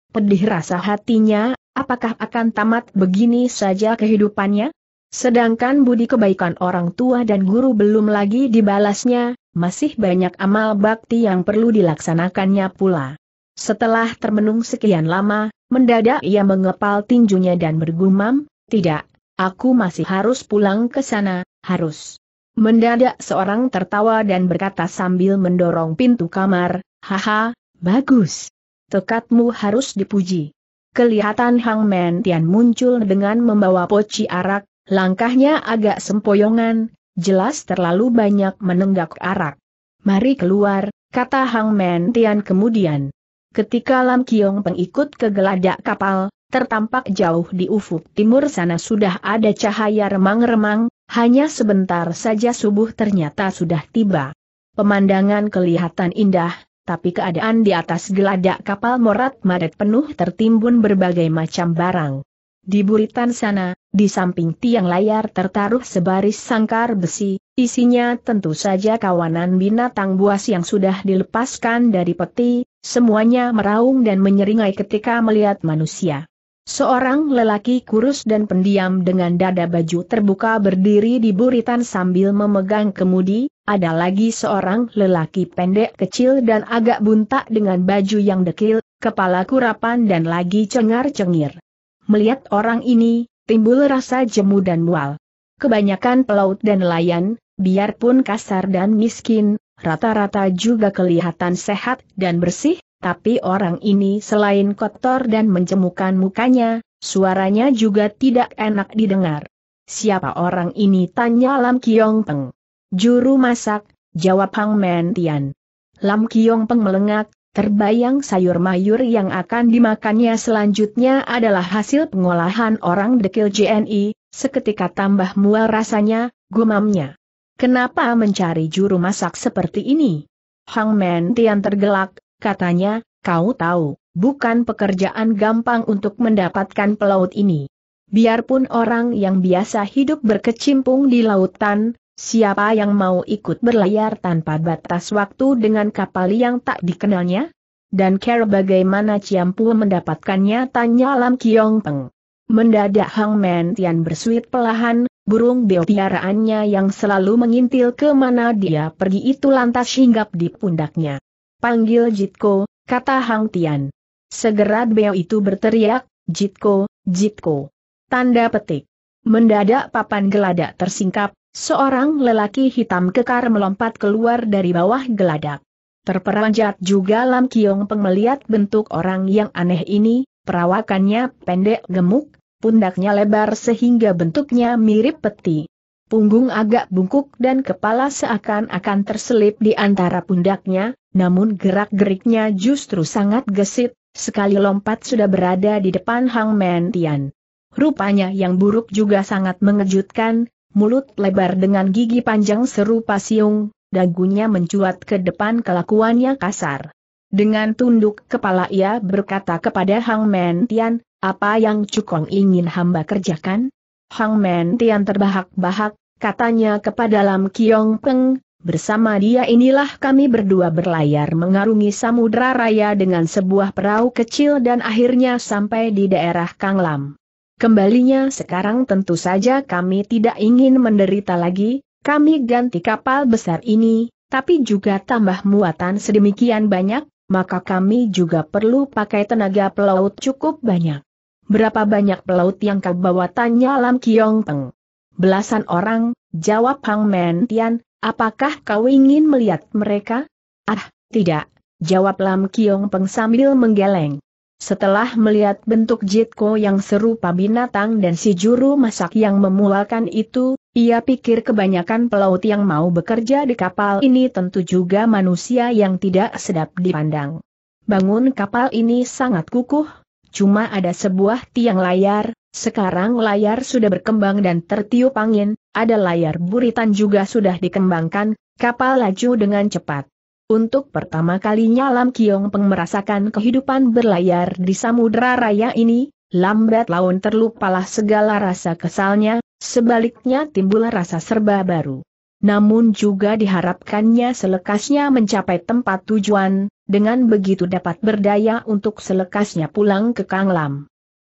Pedih rasa hatinya, apakah akan tamat begini saja kehidupannya? Sedangkan budi kebaikan orang tua dan guru belum lagi dibalasnya, masih banyak amal bakti yang perlu dilaksanakannya pula. Setelah termenung sekian lama, mendadak ia mengepal tinjunya dan bergumam, tidak, aku masih harus pulang ke sana, harus. Mendadak seorang tertawa dan berkata sambil mendorong pintu kamar, haha, bagus. Tekadmu harus dipuji. Kelihatan Hang Men Tian muncul dengan membawa poci arak, langkahnya agak sempoyongan, jelas terlalu banyak menenggak arak. Mari keluar, kata Hang Men Tian kemudian. Ketika Lam Kiong pengikut ke geladak kapal, tertampak jauh di ufuk timur sana sudah ada cahaya remang-remang, hanya sebentar saja subuh ternyata sudah tiba. Pemandangan kelihatan indah, tapi keadaan di atas geladak kapal morat maret penuh tertimbun berbagai macam barang. Di buritan sana, di samping tiang layar tertaruh sebaris sangkar besi, isinya tentu saja kawanan binatang buas yang sudah dilepaskan dari peti, semuanya meraung dan menyeringai ketika melihat manusia. Seorang lelaki kurus dan pendiam dengan dada baju terbuka berdiri di buritan sambil memegang kemudi, ada lagi seorang lelaki pendek kecil dan agak buntak dengan baju yang dekil, kepala kurapan dan lagi cengar-cengir. Melihat orang ini, timbul rasa jemu dan mual. Kebanyakan pelaut dan nelayan, biarpun kasar dan miskin, rata-rata juga kelihatan sehat dan bersih, tapi orang ini selain kotor dan menjemukan mukanya, suaranya juga tidak enak didengar. Siapa orang ini? Tanya Lam Kiong Peng. Juru masak, jawab Hang Men Tian. Lam Kiong Peng melengak, Terbayang sayur mayur yang akan dimakannya selanjutnya adalah hasil pengolahan orang dekil JNI, seketika tambah mual rasanya, gumamnya. Kenapa mencari juru masak seperti ini? Hang Men Tian tergelak, katanya, kau tahu, bukan pekerjaan gampang untuk mendapatkan pelaut ini. Biarpun orang yang biasa hidup berkecimpung di lautan, Siapa yang mau ikut berlayar tanpa batas waktu dengan kapal yang tak dikenalnya? Dan care bagaimana Ciampu mendapatkannya tanya Lam Kiong Peng. Mendadak Hang Men Tian bersuit pelahan, burung beo piaraannya yang selalu mengintil ke mana dia pergi itu lantas hinggap di pundaknya. Panggil Jitko, kata Hang Tian. Segera beo itu berteriak, Jitko, Jitko. Tanda petik. Mendadak papan geladak tersingkap, Seorang lelaki hitam kekar melompat keluar dari bawah geladak. Terperanjat juga Lam Kiong Peng melihat bentuk orang yang aneh ini, perawakannya pendek gemuk, pundaknya lebar sehingga bentuknya mirip peti. Punggung agak bungkuk dan kepala seakan-akan terselip di antara pundaknya, namun gerak-geriknya justru sangat gesit, sekali lompat sudah berada di depan Hang Men Tian. Rupanya yang buruk juga sangat mengejutkan, Mulut lebar dengan gigi panjang serupa siung, dagunya mencuat ke depan kelakuannya kasar. Dengan tunduk kepala ia berkata kepada Hang Men Tian, apa yang Cukong ingin hamba kerjakan? Hang Men Tian terbahak-bahak, katanya kepada Lam Kiong Peng, bersama dia inilah kami berdua berlayar mengarungi samudra raya dengan sebuah perahu kecil dan akhirnya sampai di daerah Kang Lam. Kembalinya sekarang tentu saja kami tidak ingin menderita lagi, kami ganti kapal besar ini, tapi juga tambah muatan sedemikian banyak, maka kami juga perlu pakai tenaga pelaut cukup banyak. Berapa banyak pelaut yang kau bawa tanya Lam Kiong Peng? Belasan orang, jawab Hang Men Tian, apakah kau ingin melihat mereka? Ah, tidak, jawab Lam Kiong Peng sambil menggeleng. Setelah melihat bentuk Jitko yang serupa binatang dan si juru masak yang memualkan itu, ia pikir kebanyakan pelaut yang mau bekerja di kapal ini tentu juga manusia yang tidak sedap dipandang. Bangun kapal ini sangat kukuh, cuma ada sebuah tiang layar, sekarang layar sudah berkembang dan tertiup angin, ada layar buritan juga sudah dikembangkan, kapal laju dengan cepat. Untuk pertama kalinya Lam Kiong Peng merasakan kehidupan berlayar di samudera raya ini, lambat laun terlupalah segala rasa kesalnya, sebaliknya timbul rasa serba baru. Namun juga diharapkannya selekasnya mencapai tempat tujuan, dengan begitu dapat berdaya untuk selekasnya pulang ke Kang Lam.